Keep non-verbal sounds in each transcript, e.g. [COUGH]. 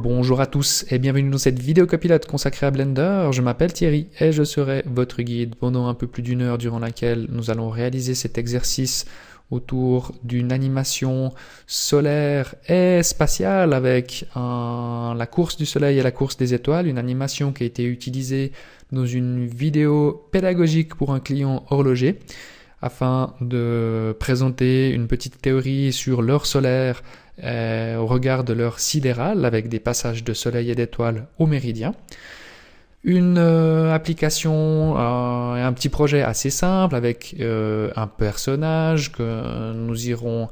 bonjour à tous et bienvenue dans cette vidéo copilote consacrée à Blender. Je m'appelle Thierry et je serai votre guide pendant un peu plus d'une heure durant laquelle nous allons réaliser cet exercice autour d'une animation solaire et spatiale avec la course du soleil et la course des étoiles, une animation qui a été utilisée dans une vidéo pédagogique pour un client horloger afin de présenter une petite théorie sur l'heure solaire euh, au regard de l'heure sidérale avec des passages de soleil et d'étoiles au méridien. Une euh, application, euh, un petit projet assez simple avec un personnage que nous irons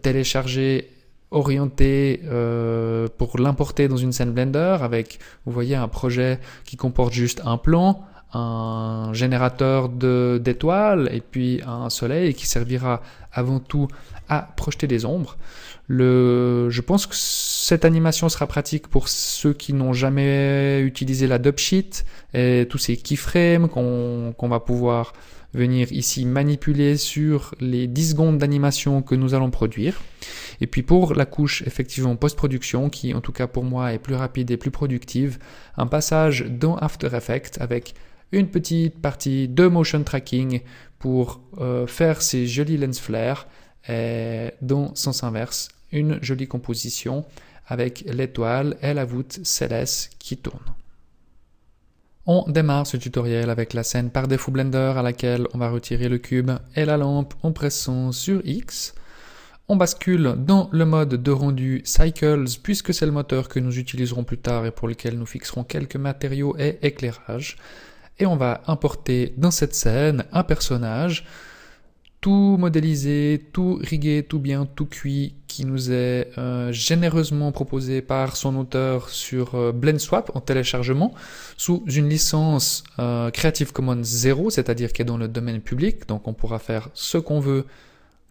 télécharger orienté pour l'importer dans une scène Blender avec, vous voyez, un projet qui comporte juste un plan, un générateur d'étoiles et puis un soleil qui servira avant tout à projeter des ombres je pense que cette animation sera pratique pour ceux qui n'ont jamais utilisé la dub sheet et tous ces keyframes qu'on va pouvoir venir ici manipuler sur les 10 secondes d'animation que nous allons produire. Et puis pour la couche effectivement post-production, qui en tout cas pour moi est plus rapide et plus productive, un passage dans After Effects avec une petite partie de motion tracking pour euh, faire ces jolis lens flares dans sens inverse une jolie composition avec l'étoile et la voûte céleste qui tourne. On démarre ce tutoriel avec la scène par défaut Blender à laquelle on va retirer le cube et la lampe en pressant sur X. On bascule dans le mode de rendu Cycles puisque c'est le moteur que nous utiliserons plus tard et pour lequel nous fixerons quelques matériaux et éclairage. Et on va importer dans cette scène un personnage tout modélisé, tout rigué, tout bien, tout cuit, qui nous est euh, généreusement proposé par son auteur sur euh, BlendSwap en téléchargement, sous une licence euh, Creative Commons 0, c'est-à-dire qui est dans le domaine public, donc on pourra faire ce qu'on veut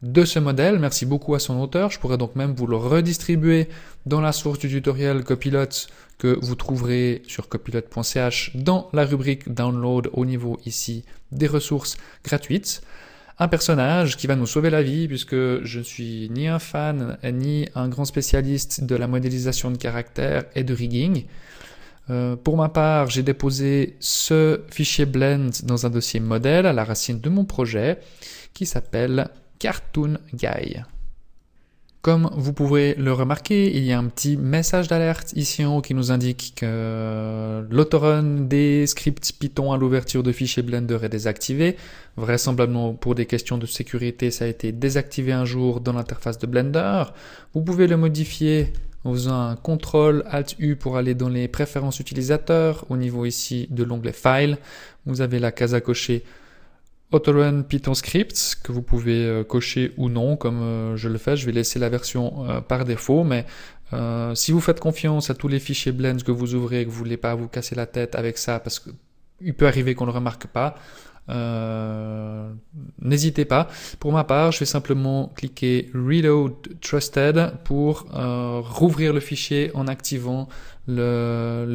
de ce modèle. Merci beaucoup à son auteur. Je pourrais donc même vous le redistribuer dans la source du tutoriel Copilot que vous trouverez sur copilot.ch dans la rubrique Download au niveau ici des ressources gratuites un personnage qui va nous sauver la vie puisque je ne suis ni un fan ni un grand spécialiste de la modélisation de caractères et de rigging. Euh, pour ma part, j'ai déposé ce fichier blend dans un dossier modèle à la racine de mon projet qui s'appelle Cartoon Guy. Comme vous pouvez le remarquer, il y a un petit message d'alerte ici en haut qui nous indique que l'autorun des scripts Python à l'ouverture de fichiers Blender est désactivé. Vraisemblablement pour des questions de sécurité, ça a été désactivé un jour dans l'interface de Blender. Vous pouvez le modifier en faisant un CTRL ALT U pour aller dans les préférences utilisateurs. Au niveau ici de l'onglet File, vous avez la case à cocher Autorun Python Scripts que vous pouvez euh, cocher ou non comme euh, je le fais. Je vais laisser la version euh, par défaut, mais si vous faites confiance à tous les fichiers blends que vous ouvrez et que vous voulez pas vous casser la tête avec ça parce qu'il peut arriver qu'on ne le remarque pas, n'hésitez pas. Pour ma part, je vais simplement cliquer Reload Trusted pour rouvrir le fichier en activant le,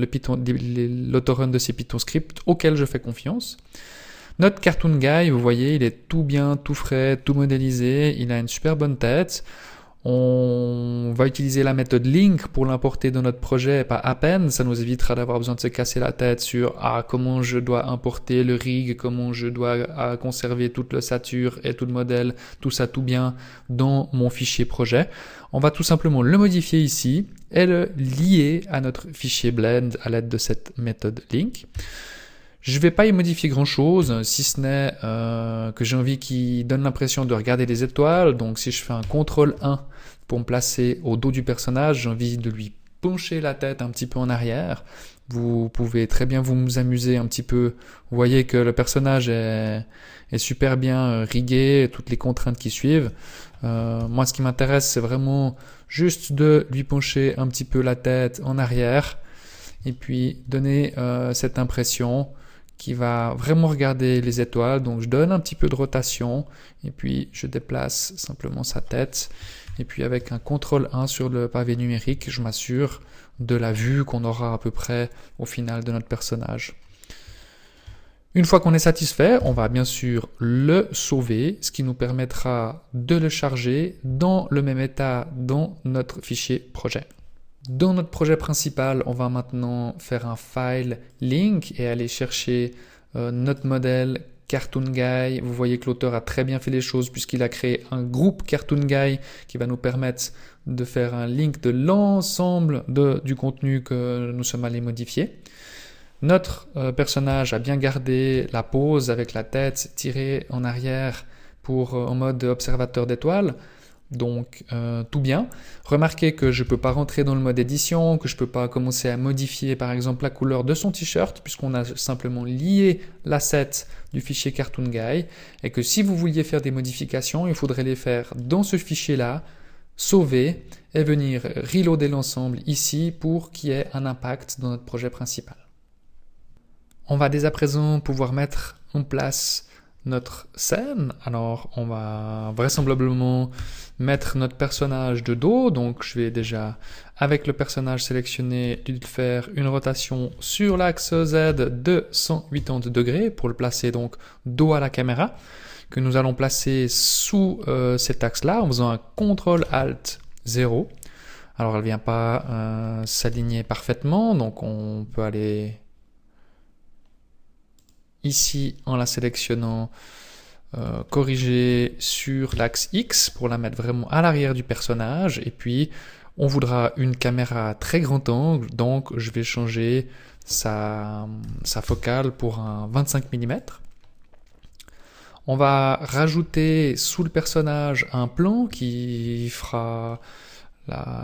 l'autorun de ces Python scripts auxquels je fais confiance. Notre cartoon guy, vous voyez, il est tout bien, tout frais, tout modélisé, il a une super bonne tête. On va utiliser la méthode link pour l'importer dans notre projet, pas à peine. Ça nous évitera d'avoir besoin de se casser la tête sur ah, comment je dois importer le rig, comment je dois ah, conserver toute la sature et tout le modèle, tout ça tout bien dans mon fichier projet. On va tout simplement le modifier ici et le lier à notre fichier blend à l'aide de cette méthode link. Je ne vais pas y modifier grand chose, si ce n'est euh, que j'ai envie qu'il donne l'impression de regarder les étoiles. Donc si je fais un CTRL 1 pour me placer au dos du personnage, j'ai envie de lui pencher la tête un petit peu en arrière. Vous pouvez très bien vous amuser un petit peu. Vous voyez que le personnage est, super bien euh, rigué, toutes les contraintes qui suivent. Euh, moi, ce qui m'intéresse, c'est vraiment juste de lui pencher un petit peu la tête en arrière et puis donner euh, cette impression qui va vraiment regarder les étoiles. Donc je donne un petit peu de rotation et puis je déplace simplement sa tête. Et puis avec un contrôle 1 sur le pavé numérique, je m'assure de la vue qu'on aura à peu près au final de notre personnage. Une fois qu'on est satisfait, on va bien sûr le sauver, ce qui nous permettra de le charger dans le même état dans notre fichier projet. Dans notre projet principal, on va maintenant faire un file link et aller chercher euh, notre modèle Cartoon Guy. Vous voyez que l'auteur a très bien fait les choses puisqu'il a créé un groupe Cartoon Guy qui va nous permettre de faire un link de l'ensemble du contenu que nous sommes allés modifier. Notre euh, personnage a bien gardé la pose avec la tête tirée en arrière pour euh, en mode observateur d'étoiles. Donc euh, tout bien. Remarquez que je ne peux pas rentrer dans le mode édition, que je ne peux pas commencer à modifier par exemple la couleur de son t-shirt puisqu'on a simplement lié l'asset du fichier Cartoon Guy et que si vous vouliez faire des modifications, il faudrait les faire dans ce fichier-là, sauver et venir reloader l'ensemble ici pour qu'il y ait un impact dans notre projet principal. On va dès à présent pouvoir mettre en place notre scène. Alors on va vraisemblablement mettre notre personnage de dos. Donc je vais déjà, avec le personnage sélectionné, lui faire une rotation sur l'axe Z de 180 degrés pour le placer donc dos à la caméra que nous allons placer sous euh, cet axe-là en faisant un CTRL ALT 0. Alors elle vient pas euh, s'aligner parfaitement, donc on peut aller ici en la sélectionnant, euh, corriger sur l'axe X pour la mettre vraiment à l'arrière du personnage. Et puis, on voudra une caméra à très grand angle, donc je vais changer sa, sa focale pour un 25 mm. On va rajouter sous le personnage un plan qui fera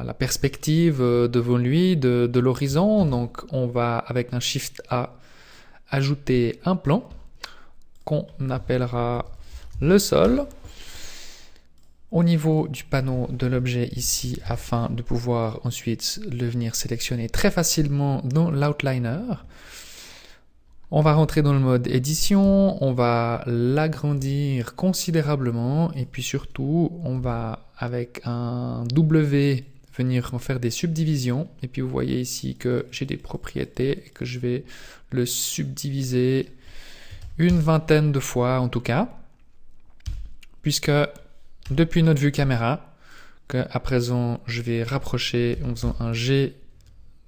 la, perspective euh, devant lui de l'horizon. Donc on va avec un Shift A ajouter un plan qu'on appellera le sol au niveau du panneau de l'objet ici afin de pouvoir ensuite le venir sélectionner très facilement dans l'outliner. On va rentrer dans le mode édition, on va l'agrandir considérablement et puis surtout on va avec un W venir en faire des subdivisions. Et puis vous voyez ici que j'ai des propriétés et que je vais le subdiviser une vingtaine de fois en tout cas. Puisque depuis notre vue caméra, que à présent je vais rapprocher en faisant un G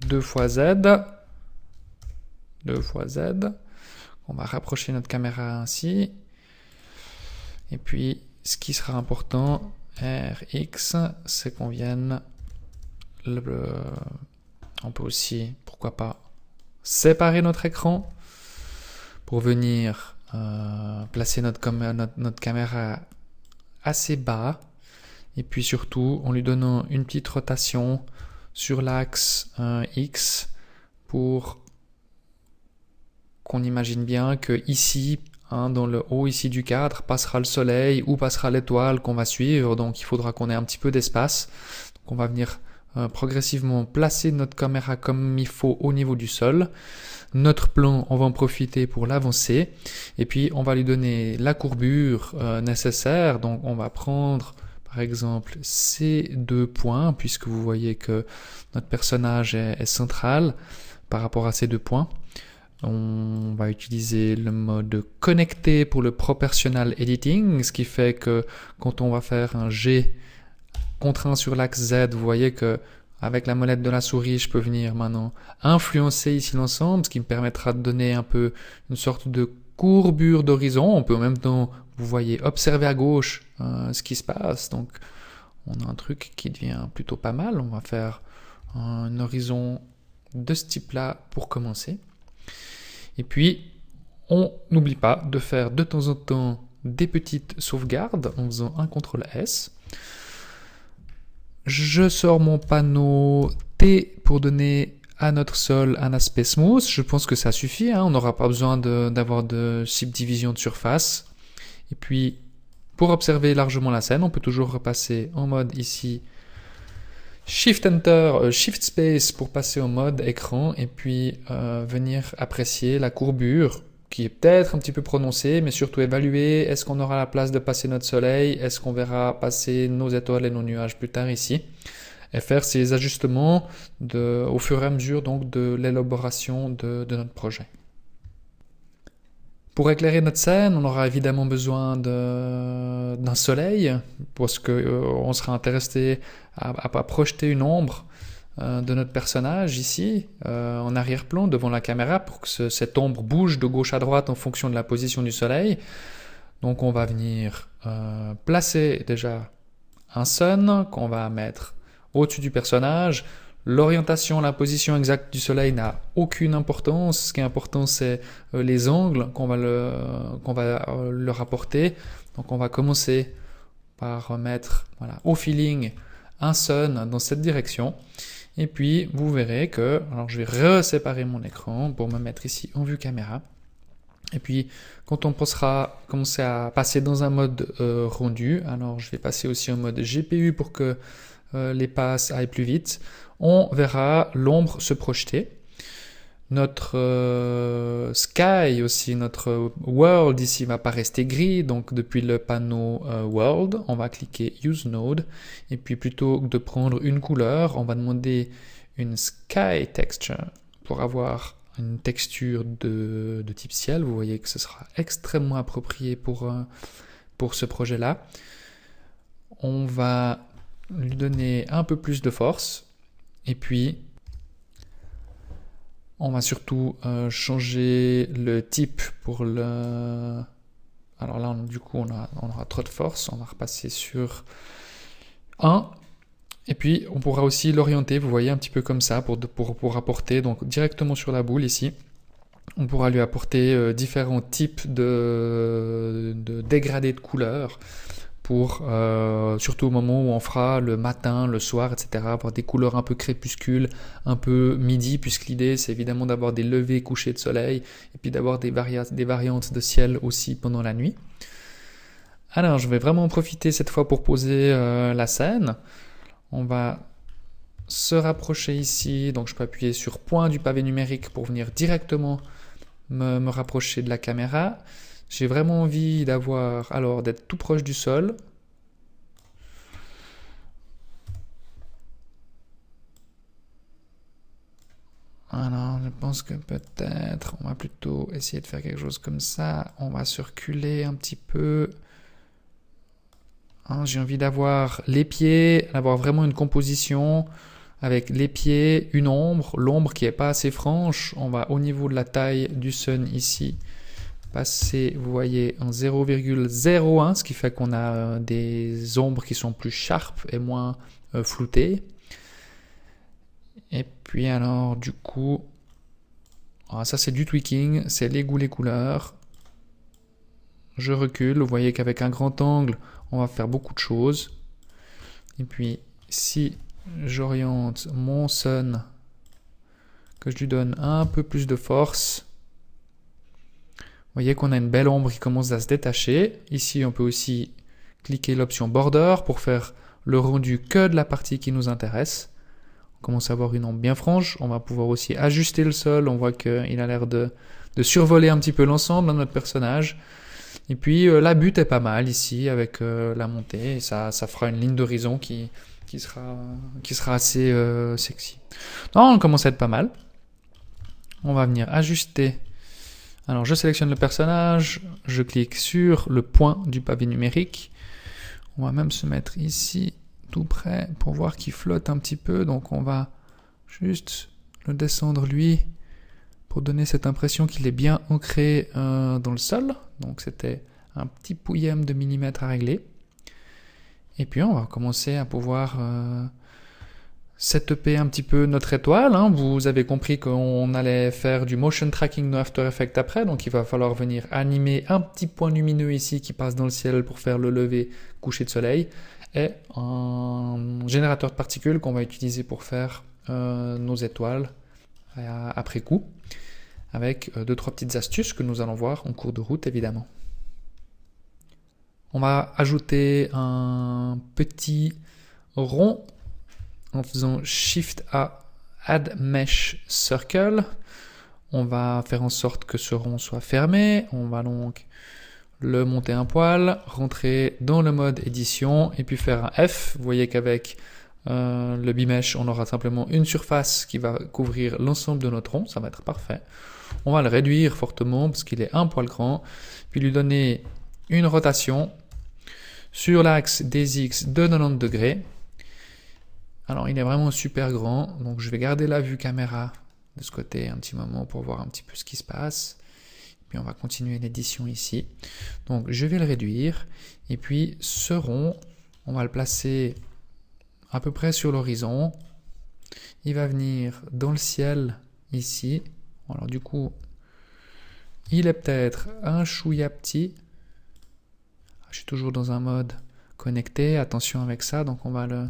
2 fois Z, 2 fois Z, on va rapprocher notre caméra ainsi. Et puis, ce qui sera important, RX, c'est qu'on vienne on peut aussi, pourquoi pas, séparer notre écran pour venir euh, placer notre, caméra assez bas. Et puis surtout, en lui donnant une petite rotation sur l'axe euh, X pour qu'on imagine bien que ici, hein, dans le haut ici du cadre, passera le soleil ou passera l'étoile qu'on va suivre. Donc il faudra qu'on ait un petit peu d'espace. Donc on va venir euh, progressivement placer notre caméra comme il faut au niveau du sol. Notre plan, on va en profiter pour l'avancer. Et puis, on va lui donner la courbure euh, nécessaire. Donc, on va prendre par exemple ces deux points, puisque vous voyez que notre personnage est, central par rapport à ces deux points. On va utiliser le mode connecté pour le proportional editing, ce qui fait que quand on va faire un G contraint sur l'axe Z, vous voyez que avec la molette de la souris, je peux venir maintenant influencer ici l'ensemble, ce qui me permettra de donner un peu une sorte de courbure d'horizon. On peut en même temps, vous voyez, observer à gauche euh, ce qui se passe. Donc, on a un truc qui devient plutôt pas mal. On va faire un horizon de ce type-là pour commencer. Et puis, on n'oublie pas de faire de temps en temps des petites sauvegardes en faisant un CTRL S. Je sors mon panneau T pour donner à notre sol un aspect smooth. Je pense que ça suffit. Hein. On n'aura pas besoin d'avoir de, subdivision de surface. Et puis, pour observer largement la scène, on peut toujours repasser en mode ici Shift Enter, euh, Shift Space pour passer au mode écran et puis euh, venir apprécier la courbure qui est peut-être un petit peu prononcé, mais surtout évaluer. Est-ce qu'on aura la place de passer notre soleil Est-ce qu'on verra passer nos étoiles et nos nuages plus tard ici Et faire ces ajustements au fur et à mesure donc de l'élaboration de, notre projet. Pour éclairer notre scène, on aura évidemment besoin d'un soleil, parce qu'on euh, sera intéressé à, projeter une ombre euh, de notre personnage ici, euh, en arrière-plan, devant la caméra, pour que cette ombre bouge de gauche à droite en fonction de la position du soleil. Donc on va venir euh, placer déjà un sun qu'on va mettre au-dessus du personnage. L'orientation, la position exacte du soleil n'a aucune importance. Ce qui est important, c'est les angles qu'on va, va leur apporter. Donc on va commencer par mettre voilà, au feeling un sun dans cette direction. Et puis, vous verrez que, alors je vais reséparer mon écran pour me mettre ici en vue caméra. Et puis, quand on commencera à passer dans un mode euh, rendu, alors je vais passer aussi en mode GPU pour que euh, les passes aillent plus vite, on verra l'ombre se projeter notre euh, sky aussi, notre world ici va pas rester gris. Donc depuis le panneau euh, world, on va cliquer use node. Et puis plutôt que de prendre une couleur, on va demander une sky texture pour avoir une texture de, type ciel. Vous voyez que ce sera extrêmement approprié pour, euh, pour ce projet-là. On va lui donner un peu plus de force. Et puis, on va surtout euh, changer le type pour le... Alors là, du coup, on, a, on aura trop de force. On va repasser sur 1. Et puis, on pourra aussi l'orienter, vous voyez, un petit peu comme ça, pour, pour, pour apporter, donc directement sur la boule ici, on pourra lui apporter euh, différents types de, de dégradés de couleurs pour, euh, surtout au moment où on fera le matin, le soir, etc., avoir des couleurs un peu crépuscule, un peu midi, puisque l'idée c'est évidemment d'avoir des levées couchées de soleil, et puis d'avoir des, variantes de ciel aussi pendant la nuit. Alors je vais vraiment en profiter cette fois pour poser euh, la scène. On va se rapprocher ici, donc je peux appuyer sur point du pavé numérique pour venir directement me rapprocher de la caméra. J'ai vraiment envie d'avoir, alors d'être tout proche du sol. Alors, je pense que peut-être on va plutôt essayer de faire quelque chose comme ça. On va circuler un petit peu. Hein, j'ai envie d'avoir les pieds, d'avoir vraiment une composition avec les pieds, une ombre, l'ombre qui n'est pas assez franche. On va au niveau de la taille du sun ici passer, vous voyez, en 0,01, ce qui fait qu'on a euh, des ombres qui sont plus sharp et moins euh, floutées. Et puis alors, du coup, ah, ça c'est du tweaking, c'est les goûts, les couleurs. Je recule, vous voyez qu'avec un grand angle, on va faire beaucoup de choses. Et puis, si j'oriente mon sun, que je lui donne un peu plus de force, vous voyez qu'on a une belle ombre qui commence à se détacher. Ici, on peut aussi cliquer l'option border pour faire le rendu que de la partie qui nous intéresse. On commence à avoir une ombre bien franche. On va pouvoir aussi ajuster le sol. On voit qu'il a l'air de, survoler un petit peu l'ensemble de hein, notre personnage. Et puis euh, la butte est pas mal ici avec euh, la montée. ça, ça fera une ligne d'horizon qui, qui, sera, qui sera assez euh, sexy. Non, on commence à être pas mal. On va venir ajuster alors je sélectionne le personnage, je clique sur le point du pavé numérique. On va même se mettre ici tout près pour voir qu'il flotte un petit peu. Donc on va juste le descendre lui pour donner cette impression qu'il est bien ancré euh, dans le sol. Donc c'était un petit pouillème de millimètre à régler. Et puis on va commencer à pouvoir euh, cette e un petit peu notre étoile. Hein. Vous avez compris qu'on allait faire du motion tracking dans After Effects après, donc il va falloir venir animer un petit point lumineux ici qui passe dans le ciel pour faire le lever coucher de soleil et un générateur de particules qu'on va utiliser pour faire euh, nos étoiles après coup avec euh, deux trois petites astuces que nous allons voir en cours de route évidemment. On va ajouter un petit rond en faisant Shift A, Add Mesh Circle. On va faire en sorte que ce rond soit fermé. On va donc le monter un poil, rentrer dans le mode édition et puis faire un F. Vous voyez qu'avec euh, le bimesh, on aura simplement une surface qui va couvrir l'ensemble de notre rond, ça va être parfait. On va le réduire fortement parce qu'il est un poil grand, puis lui donner une rotation sur l'axe des x de 90 degrés. Alors il est vraiment super grand, donc je vais garder la vue caméra de ce côté un petit moment pour voir un petit peu ce qui se passe. Puis on va continuer l'édition ici. Donc je vais le réduire. Et puis ce rond, on va le placer à peu près sur l'horizon. Il va venir dans le ciel ici. Alors du coup, il est peut-être un chouïa petit. Je suis toujours dans un mode connecté. Attention avec ça. Donc on va le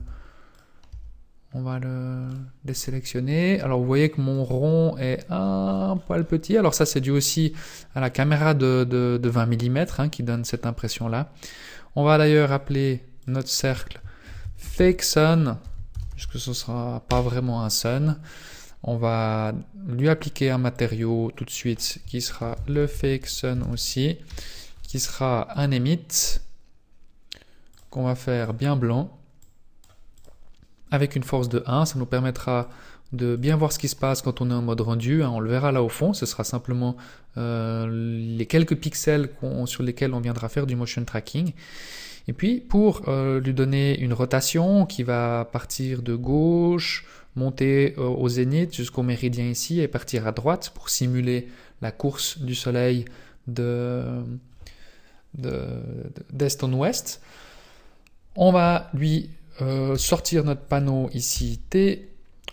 on va le, désélectionner Alors vous voyez que mon rond est un poil petit. Alors ça c'est dû aussi à la caméra de, 20 mm hein, qui donne cette impression là. On va d'ailleurs appeler notre cercle fake sun puisque ce ne sera pas vraiment un sun. On va lui appliquer un matériau tout de suite qui sera le fake sun aussi, qui sera un emit qu'on va faire bien blanc avec une force de 1, ça nous permettra de bien voir ce qui se passe quand on est en mode rendu. Hein, on le verra là au fond, ce sera simplement euh, les quelques pixels sur lesquels on viendra faire du motion tracking. Et puis pour euh, lui donner une rotation qui va partir de gauche, monter euh, au zénith jusqu'au méridien ici et partir à droite pour simuler la course du soleil de d'est en ouest. On va lui euh, sortir notre panneau ici T.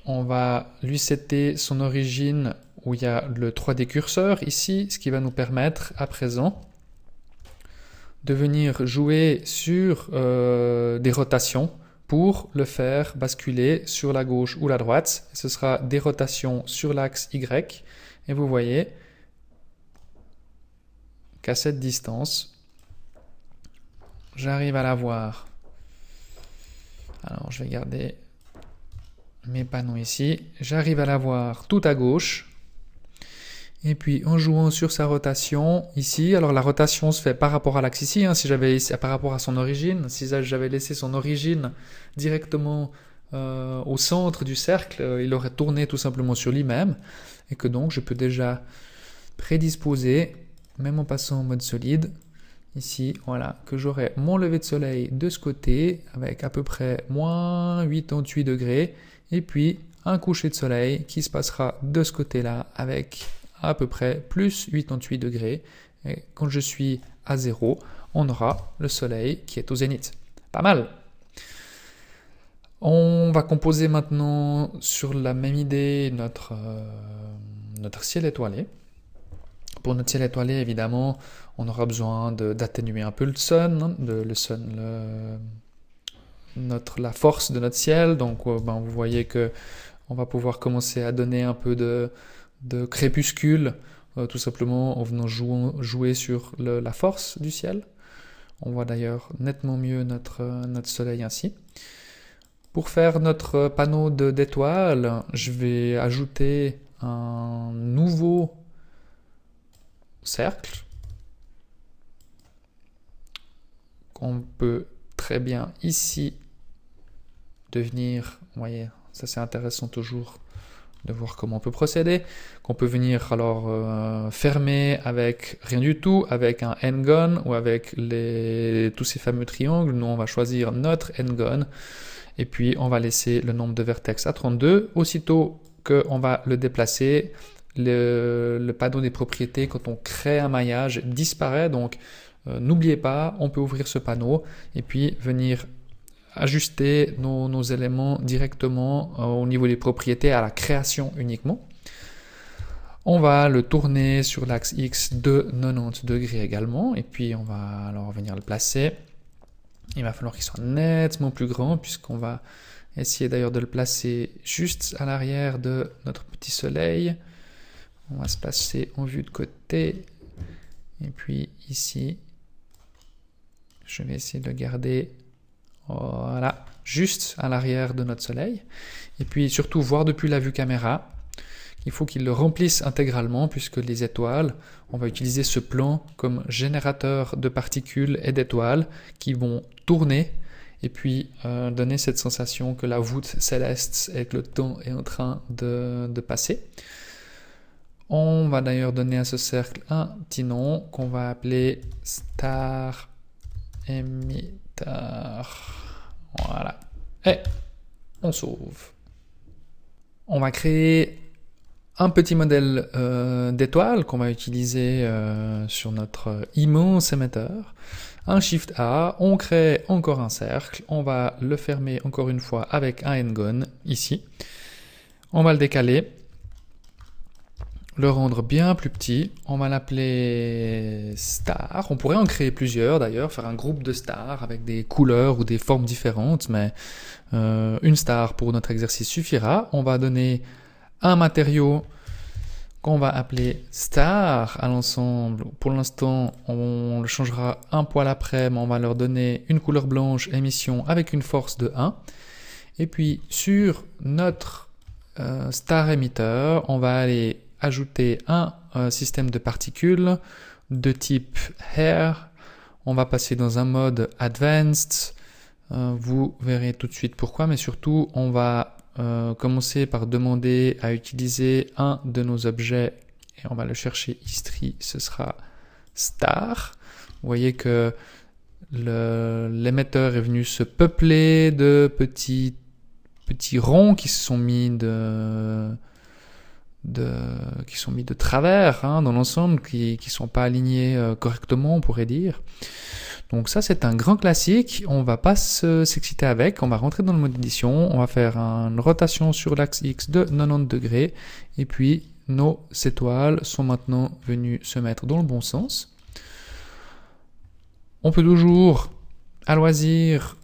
On va lui setter son origine où il y a le 3D curseur ici, ce qui va nous permettre à présent de venir jouer sur euh, des rotations pour le faire basculer sur la gauche ou la droite. Ce sera des rotations sur l'axe Y. Et vous voyez qu'à cette distance, j'arrive à la voir alors je vais garder mes panneaux ici. J'arrive à l'avoir tout à gauche. Et puis en jouant sur sa rotation ici, alors la rotation se fait par rapport à l'axe ici, hein. si j'avais par rapport à son origine, si j'avais laissé son origine directement euh, au centre du cercle, euh, il aurait tourné tout simplement sur lui-même, et que donc je peux déjà prédisposer, même en passant en mode solide, ici, voilà, que j'aurai mon lever de soleil de ce côté avec à peu près moins 88 degrés et puis un coucher de soleil qui se passera de ce côté-là avec à peu près plus 88 degrés. Et quand je suis à zéro, on aura le soleil qui est au zénith. Pas mal On va composer maintenant sur la même idée notre, euh, notre ciel étoilé. Pour notre ciel étoilé, évidemment, on aura besoin d'atténuer un peu le sun, hein, de, le notre, la force de notre ciel. Donc, euh, ben, vous voyez que on va pouvoir commencer à donner un peu de, crépuscule, euh, tout simplement en venant jouer, sur la force du ciel. On voit d'ailleurs nettement mieux notre, euh, notre soleil ainsi. Pour faire notre panneau d'étoiles, je vais ajouter un nouveau cercle on peut très bien ici devenir, vous voyez, ça c'est intéressant toujours de voir comment on peut procéder, qu'on peut venir alors euh, fermer avec rien du tout, avec un n-gon ou avec les, tous ces fameux triangles. Nous, on va choisir notre n-gon et puis on va laisser le nombre de vertex à 32. Aussitôt on va le déplacer, le, le, panneau des propriétés, quand on crée un maillage, disparaît. Donc, euh, n'oubliez pas, on peut ouvrir ce panneau et puis venir ajuster nos, éléments directement euh, au niveau des propriétés à la création uniquement. On va le tourner sur l'axe X de 90 degrés également et puis on va alors venir le placer. Il va falloir qu'il soit nettement plus grand puisqu'on va essayer d'ailleurs de le placer juste à l'arrière de notre petit soleil. On va se placer en vue de côté. Et puis ici, je vais essayer de le garder voilà, juste à l'arrière de notre soleil. Et puis surtout voir depuis la vue caméra. Il faut qu'il le remplisse intégralement puisque les étoiles, on va utiliser ce plan comme générateur de particules et d'étoiles qui vont tourner et puis euh, donner cette sensation que la voûte céleste et que le temps est en train de, de passer. On va d'ailleurs donner à ce cercle un petit nom qu'on va appeler Star émetteur Voilà. Et eh, on sauve. On va créer un petit modèle euh, d'étoile qu'on va utiliser euh, sur notre immense émetteur. Un Shift A, on crée encore un cercle, on va le fermer encore une fois avec un n ici. On va le décaler le rendre bien plus petit. On va l'appeler star. On pourrait en créer plusieurs d'ailleurs, faire un groupe de stars avec des couleurs ou des formes différentes, mais euh, une star pour notre exercice suffira. On va donner un matériau qu'on va appeler star à l'ensemble. Pour l'instant, on le changera un poil après, mais on va leur donner une couleur blanche émission avec une force de 1. Et puis sur notre euh, star émetteur, on va aller ajouter un euh, système de particules de type hair. On va passer dans un mode advanced. Euh, vous verrez tout de suite pourquoi, mais surtout, on va euh, commencer par demander à utiliser un de nos objets et on va le chercher history. Ce sera star. Vous voyez que l'émetteur est venu se peupler de petits petits ronds qui se sont mis de de, qui sont mis de travers hein, dans l'ensemble, qui ne sont pas alignés euh, correctement, on pourrait dire. Donc ça, c'est un grand classique. On va pas s'exciter avec. On va rentrer dans le mode édition. On va faire une rotation sur l'axe X de 90 degrés. Et puis, nos étoiles sont maintenant venues se mettre dans le bon sens. On peut toujours, à loisir,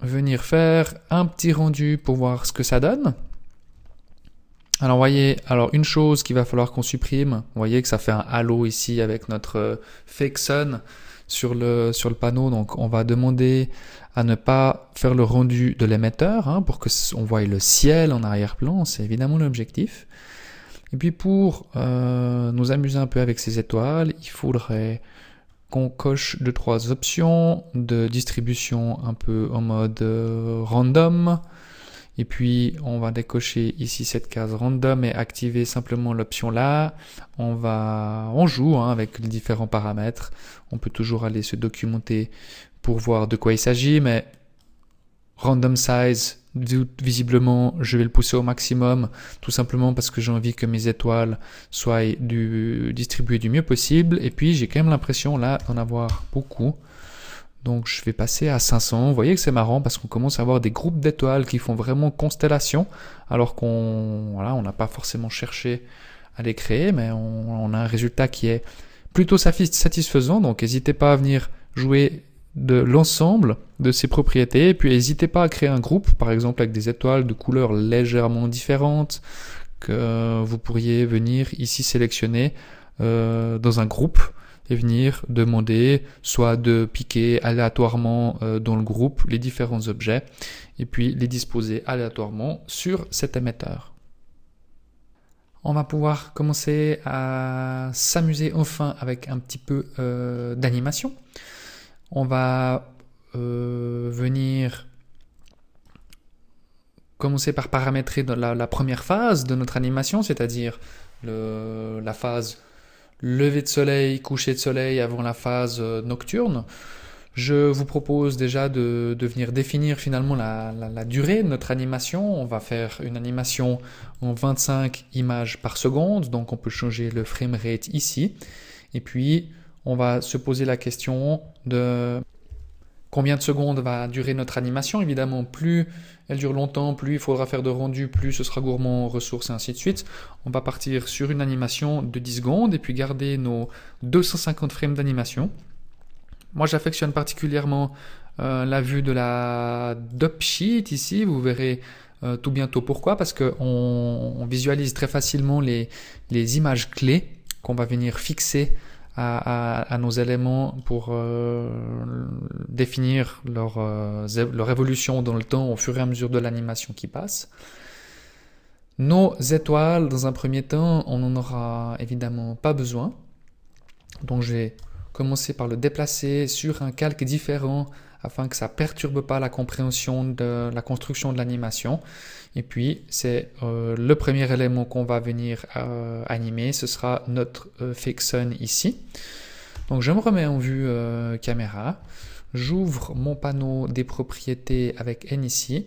venir faire un petit rendu pour voir ce que ça donne. Alors voyez, alors une chose qu'il va falloir qu'on supprime, vous voyez que ça fait un halo ici avec notre euh, fake sun sur le, panneau, donc on va demander à ne pas faire le rendu de l'émetteur hein, pour que on voie le ciel en arrière-plan, c'est évidemment l'objectif. Et puis pour euh, nous amuser un peu avec ces étoiles, il faudrait qu'on coche deux trois options de distribution un peu en mode euh, random, et puis, on va décocher ici cette case random et activer simplement l'option là. On va, on joue hein, avec les différents paramètres. On peut toujours aller se documenter pour voir de quoi il s'agit, mais random size, visiblement, je vais le pousser au maximum, tout simplement parce que j'ai envie que mes étoiles soient distribuées du mieux possible. Et puis, j'ai quand même l'impression là d'en avoir beaucoup. Donc je vais passer à 500. Vous voyez que c'est marrant parce qu'on commence à avoir des groupes d'étoiles qui font vraiment constellation, alors qu'on on n'a pas forcément cherché à les créer, mais on, a un résultat qui est plutôt satisfaisant. Donc n'hésitez pas à venir jouer de l'ensemble de ces propriétés, et puis n'hésitez pas à créer un groupe, par exemple avec des étoiles de couleurs légèrement différentes, que vous pourriez venir ici sélectionner euh, dans un groupe et venir demander soit de piquer aléatoirement euh, dans le groupe les différents objets et puis les disposer aléatoirement sur cet émetteur. On va pouvoir commencer à s'amuser enfin avec un petit peu euh, d'animation. On va euh, venir commencer par paramétrer la première phase de notre animation, c'est-à-dire la phase lever de soleil, coucher de soleil avant la phase euh, nocturne. Je vous propose déjà de, venir définir finalement la, la, durée de notre animation. On va faire une animation en 25 images par seconde, donc on peut changer le frame rate ici. Et puis, on va se poser la question de combien de secondes va durer notre animation. Évidemment, plus elle dure longtemps, plus il faudra faire de rendu, plus ce sera gourmand en ressources et ainsi de suite. On va partir sur une animation de 10 secondes et puis garder nos 250 frames d'animation. Moi, j'affectionne particulièrement euh, la vue de la sheet ici. Vous verrez euh, tout bientôt pourquoi, parce qu'on on visualise très facilement les, les images clés qu'on va venir fixer à, nos éléments pour euh, définir leur, euh, leur évolution dans le temps au fur et à mesure de l'animation qui passe. Nos étoiles, dans un premier temps, on n'en aura évidemment pas besoin. Donc je vais commencer par le déplacer sur un calque différent afin que ça perturbe pas la compréhension de la construction de l'animation. Et puis, c'est euh, le premier élément qu'on va venir euh, animer, ce sera notre euh, ici. Donc, je me remets en vue euh, caméra. J'ouvre mon panneau des propriétés avec N ici.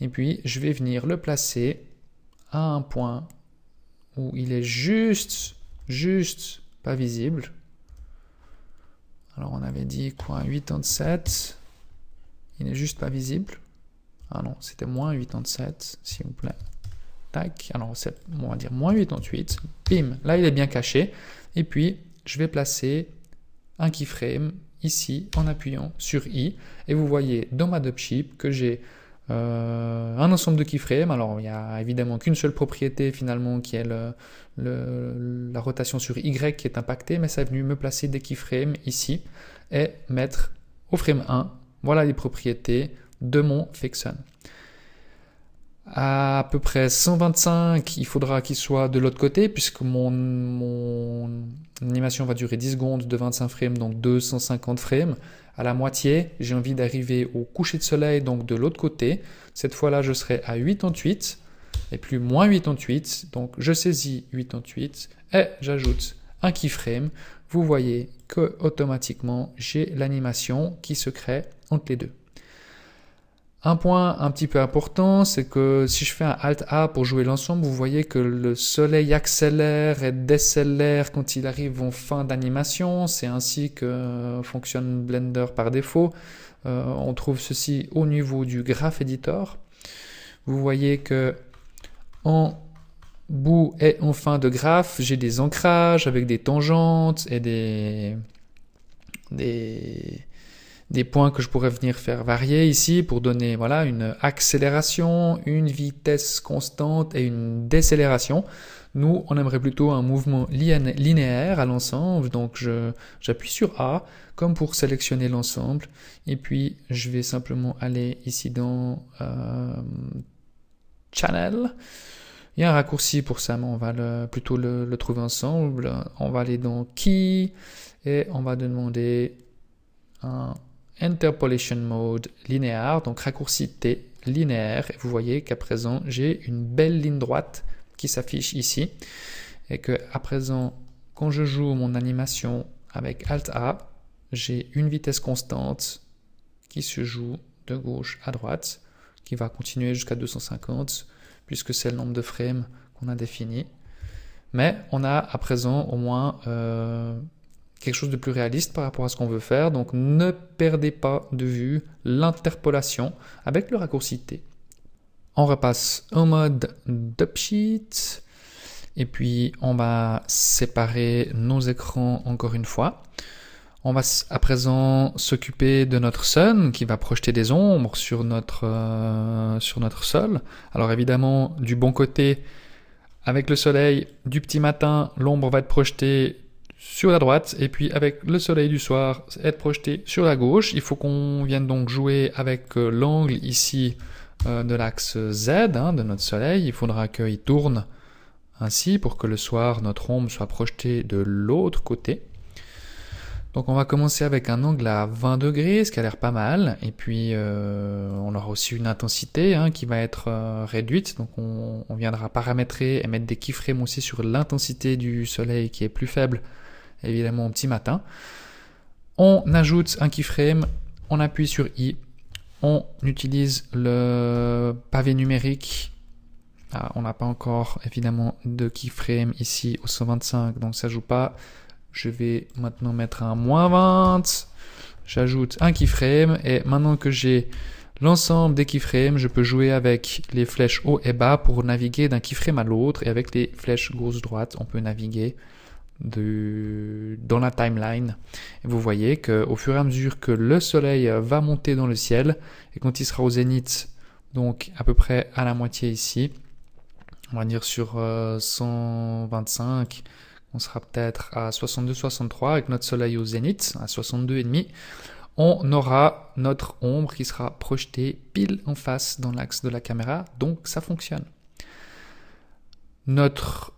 Et puis, je vais venir le placer à un point où il est juste, juste pas visible. Alors, on avait dit quoi 87 il n'est juste pas visible. Ah non, c'était moins 87, s'il vous plaît. Tac, alors c'est, on va dire moins 88. Bim, là il est bien caché. Et puis, je vais placer un keyframe ici en appuyant sur I. Et vous voyez dans ma chip que j'ai euh, un ensemble de keyframes. Alors, il n'y a évidemment qu'une seule propriété finalement qui est la rotation sur Y qui est impactée, mais ça est venu me placer des keyframes ici et mettre au frame 1 voilà les propriétés de mon Fixon. À, peu près 125, il faudra qu'il soit de l'autre côté, puisque mon, animation va durer 10 secondes de 25 frames, donc 250 frames. À la moitié, j'ai envie d'arriver au coucher de soleil, donc de l'autre côté. Cette fois-là, je serai à 88, et plus moins 88, donc je saisis 88, et j'ajoute un keyframe. Vous voyez que automatiquement, j'ai l'animation qui se crée entre les deux. Un point un petit peu important, c'est que si je fais un Alt A pour jouer l'ensemble, vous voyez que le soleil accélère et décélère quand il arrive en fin d'animation. C'est ainsi que fonctionne Blender par défaut. Euh, on trouve ceci au niveau du Graph Editor. Vous voyez que en bout et en fin de graphe, j'ai des ancrages avec des tangentes et des, des des points que je pourrais venir faire varier ici pour donner voilà une accélération, une vitesse constante et une décélération. Nous, on aimerait plutôt un mouvement linéaire à l'ensemble, donc j'appuie sur A comme pour sélectionner l'ensemble, et puis je vais simplement aller ici dans euh, Channel. Il y a un raccourci pour ça, mais on va plutôt le, le trouver ensemble. On va aller dans Key, et on va demander un interpolation mode linéaire, donc raccourcité T linéaire. Et vous voyez qu'à présent, j'ai une belle ligne droite qui s'affiche ici. Et que à présent, quand je joue mon animation avec Alt A, j'ai une vitesse constante qui se joue de gauche à droite, qui va continuer jusqu'à 250, puisque c'est le nombre de frames qu'on a défini. Mais on a à présent au moins euh, quelque chose de plus réaliste par rapport à ce qu'on veut faire. Donc ne perdez pas de vue l'interpolation avec le raccourci T. On repasse en mode sheet et puis on va séparer nos écrans encore une fois. On va à présent s'occuper de notre sun qui va projeter des ombres sur notre, euh, sur notre sol. Alors évidemment, du bon côté, avec le soleil, du petit matin, l'ombre va être projetée sur la droite et puis avec le soleil du soir être projeté sur la gauche. Il faut qu'on vienne donc jouer avec euh, l'angle ici euh, de l'axe Z hein, de notre soleil. Il faudra qu'il tourne ainsi pour que le soir notre ombre soit projetée de l'autre côté. Donc on va commencer avec un angle à 20 degrés, ce qui a l'air pas mal. Et puis euh, on aura aussi une intensité hein, qui va être réduite. Donc on, on, viendra paramétrer et mettre des keyframes aussi sur l'intensité du soleil qui est plus faible évidemment au petit matin. On ajoute un keyframe, on appuie sur I, on utilise le pavé numérique. Ah, on n'a pas encore évidemment de keyframe ici au 125, donc ça joue pas. Je vais maintenant mettre un moins 20. J'ajoute un keyframe et maintenant que j'ai l'ensemble des keyframes, je peux jouer avec les flèches haut et bas pour naviguer d'un keyframe à l'autre et avec les flèches gauche-droite, on peut naviguer de, dans la timeline. vous voyez que au fur et à mesure que le soleil va monter dans le ciel, et quand il sera au zénith, donc à peu près à la moitié ici, on va dire sur 125, euh, on sera peut-être à 62-63 avec notre soleil au zénith, à 62 et demi, on aura notre ombre qui sera projetée pile en face dans l'axe de la caméra, donc ça fonctionne. Notre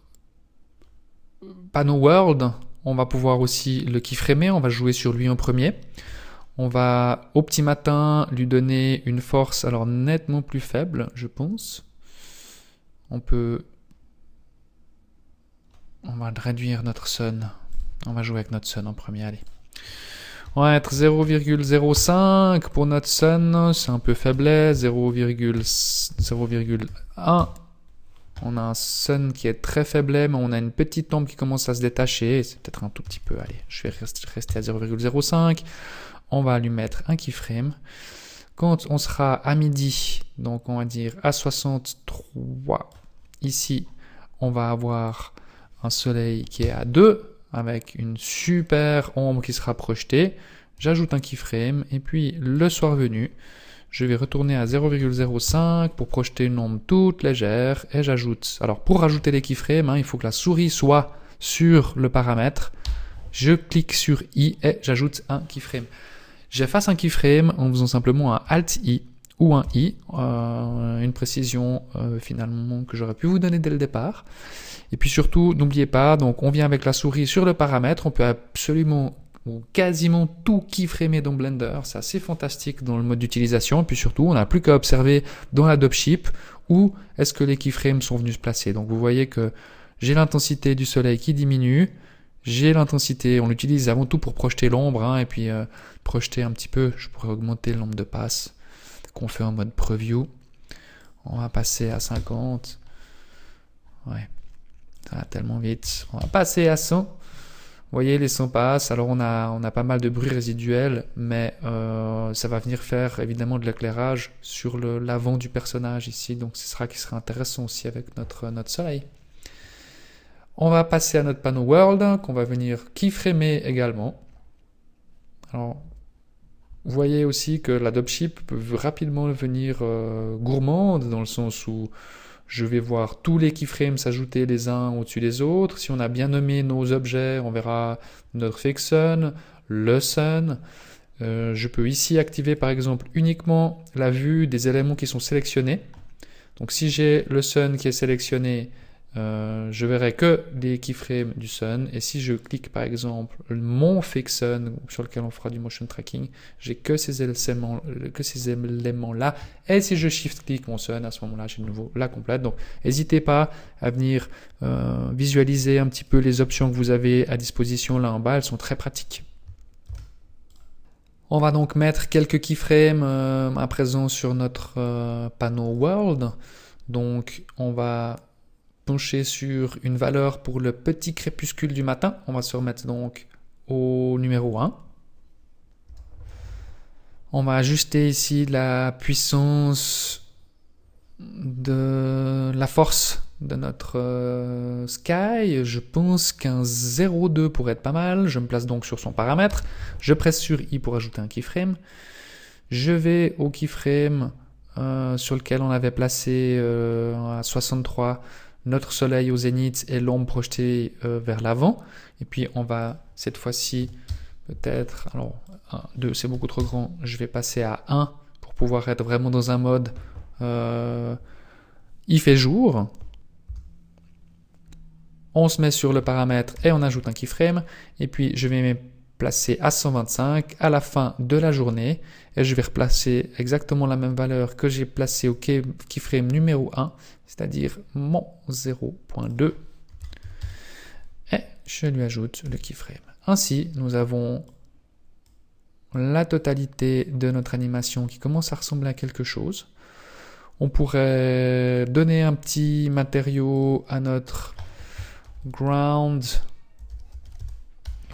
panneau world, on va pouvoir aussi le keyframer, on va jouer sur lui en premier. On va au petit matin lui donner une force alors nettement plus faible, je pense. On peut... On va réduire notre sun. On va jouer avec notre sun en premier, allez. On va être 0,05 pour notre sun, c'est un peu faible. 0,1 on a un Sun qui est très faible, mais on a une petite ombre qui commence à se détacher. C'est peut-être un tout petit peu. Allez, je vais rester à 0,05. On va lui mettre un keyframe. Quand on sera à midi, donc on va dire à 63, ici, on va avoir un soleil qui est à 2, avec une super ombre qui sera projetée. J'ajoute un keyframe, et puis le soir venu, je vais retourner à 0,05 pour projeter une ombre toute légère et j'ajoute. Alors pour rajouter les keyframes, hein, il faut que la souris soit sur le paramètre. Je clique sur I et j'ajoute un keyframe. J'efface un keyframe en faisant simplement un Alt I ou un i, euh, une précision euh, finalement que j'aurais pu vous donner dès le départ. Et puis surtout, n'oubliez pas, donc on vient avec la souris sur le paramètre, on peut absolument ou quasiment tout keyframe dans Blender. C'est assez fantastique dans le mode d'utilisation. Et puis surtout, on n'a plus qu'à observer dans la dropship où est-ce que les keyframes sont venus se placer. Donc vous voyez que j'ai l'intensité du soleil qui diminue. J'ai l'intensité, on l'utilise avant tout pour projeter l'ombre hein, et puis euh, projeter un petit peu. Je pourrais augmenter le nombre de passes qu'on fait en mode preview. On va passer à 50. Ouais, ça va tellement vite. On va passer à 100 voyez, les sons passent, alors on a, on a pas mal de bruit résiduel, mais euh, ça va venir faire évidemment de l'éclairage sur l'avant du personnage ici, donc ce sera qui sera intéressant aussi avec notre, notre soleil. On va passer à notre panneau World, qu'on va venir keyframer également. Alors, vous voyez aussi que la ship peut rapidement devenir euh, gourmande, dans le sens où je vais voir tous les keyframes s'ajouter les uns au-dessus des autres. Si on a bien nommé nos objets, on verra notre fiction, le sun. Euh, je peux ici activer par exemple uniquement la vue des éléments qui sont sélectionnés. Donc si j'ai le sun qui est sélectionné, euh, je verrai que les keyframes du sun. Et si je clique par exemple mon fake sun sur lequel on fera du motion tracking, j'ai que ces éléments, que ces éléments là. Et si je shift clique mon sun, à ce moment-là, j'ai de nouveau la complète. Donc, n'hésitez pas à venir euh, visualiser un petit peu les options que vous avez à disposition là en bas. Elles sont très pratiques. On va donc mettre quelques keyframes euh, à présent sur notre panneau world. Donc, on va pencher sur une valeur pour le petit crépuscule du matin. On va se remettre donc au numéro 1. On va ajuster ici la puissance de la force de notre euh, sky. Je pense qu'un 0,2 pourrait être pas mal. Je me place donc sur son paramètre. Je presse sur i pour ajouter un keyframe. Je vais au keyframe euh, sur lequel on avait placé à euh, 63 notre soleil au zénith et l'ombre projetée euh, vers l'avant. Et puis on va cette fois-ci peut-être, alors 1, 2 c'est beaucoup trop grand, je vais passer à 1 pour pouvoir être vraiment dans un mode euh, il fait jour. On se met sur le paramètre et on ajoute un keyframe. Et puis je vais me placer à 125 à la fin de la journée. Et je vais replacer exactement la même valeur que j'ai placée au keyframe numéro 1 c'est-à-dire mon 0.2, et je lui ajoute le keyframe. Ainsi, nous avons la totalité de notre animation qui commence à ressembler à quelque chose. On pourrait donner un petit matériau à notre ground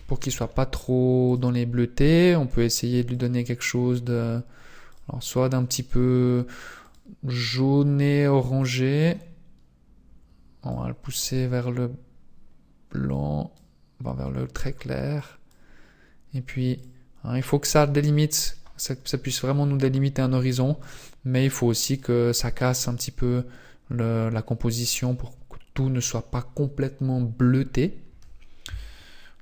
pour qu'il soit pas trop dans les bleutés. On peut essayer de lui donner quelque chose de, soit d'un petit peu jaune et orangé. On va le pousser vers le blanc, vers le très clair. Et puis, hein, il faut que ça délimite, ça, ça, puisse vraiment nous délimiter un horizon, mais il faut aussi que ça casse un petit peu la composition pour que tout ne soit pas complètement bleuté.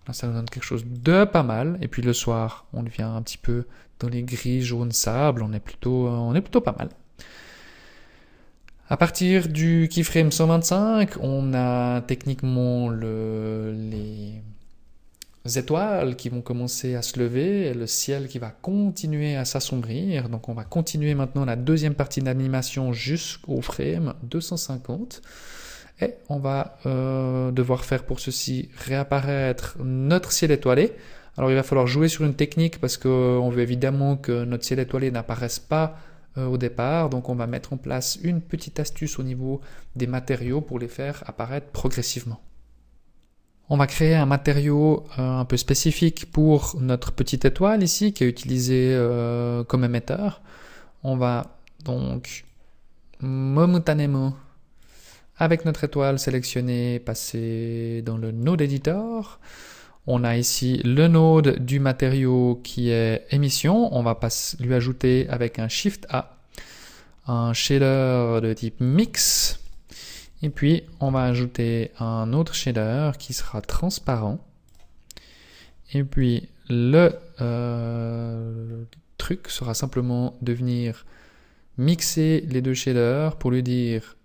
Là, ça nous donne quelque chose de pas mal. Et puis le soir, on devient un petit peu dans les gris jaunes sable. On est plutôt, euh, on est plutôt pas mal. À partir du keyframe 125, on a techniquement les étoiles qui vont commencer à se lever et le ciel qui va continuer à s'assombrir. Donc on va continuer maintenant la deuxième partie d'animation jusqu'au frame 250. Et on va euh, devoir faire pour ceci réapparaître notre ciel étoilé. Alors il va falloir jouer sur une technique parce qu'on veut évidemment que notre ciel étoilé n'apparaisse pas euh, au départ. Donc on va mettre en place une petite astuce au niveau des matériaux pour les faire apparaître progressivement. On va créer un matériau euh, un peu spécifique pour notre petite étoile ici qui est utilisée euh, comme émetteur. On va donc momentanément, avec notre étoile sélectionnée passer dans le node editor. On a ici le node du matériau qui est émission. On va pas lui ajouter avec un Shift A un shader de type mix. Et puis, on va ajouter un autre shader qui sera transparent. Et puis, le, euh, truc sera simplement de venir mixer les deux shaders pour lui dire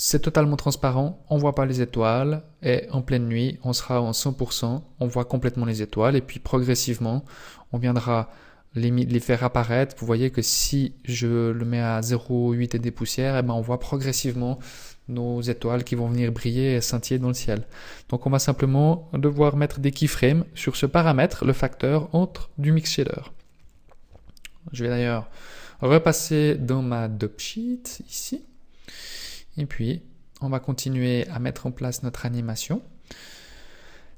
c'est totalement transparent, on voit pas les étoiles, et en pleine nuit, on sera en 100%, on voit complètement les étoiles, et puis progressivement, on viendra les, faire apparaître. Vous voyez que si je le mets à 0,8 et des poussières, et eh ben on voit progressivement nos étoiles qui vont venir briller et scintiller dans le ciel. Donc on va simplement devoir mettre des keyframes sur ce paramètre, le facteur entre du mix shader. Je vais d'ailleurs repasser dans ma dopsheet ici. Et puis, on va continuer à mettre en place notre animation.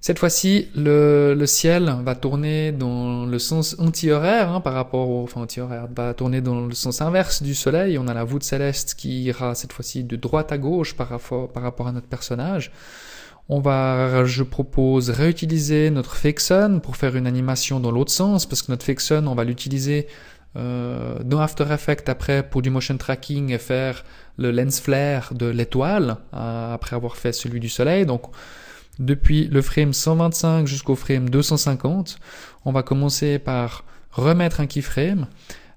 Cette fois-ci, le, ciel va tourner dans le sens anti-horaire hein, par rapport au, enfin anti-horaire, va tourner dans le sens inverse du soleil. On a la voûte céleste qui ira cette fois-ci de droite à gauche par rapport, à notre personnage. On va, je propose, réutiliser notre Fexon pour faire une animation dans l'autre sens parce que notre Fexon, on va l'utiliser euh, dans After Effects après pour du motion tracking et faire le lens flare de l'étoile euh, après avoir fait celui du soleil. Donc depuis le frame 125 jusqu'au frame 250, on va commencer par remettre un keyframe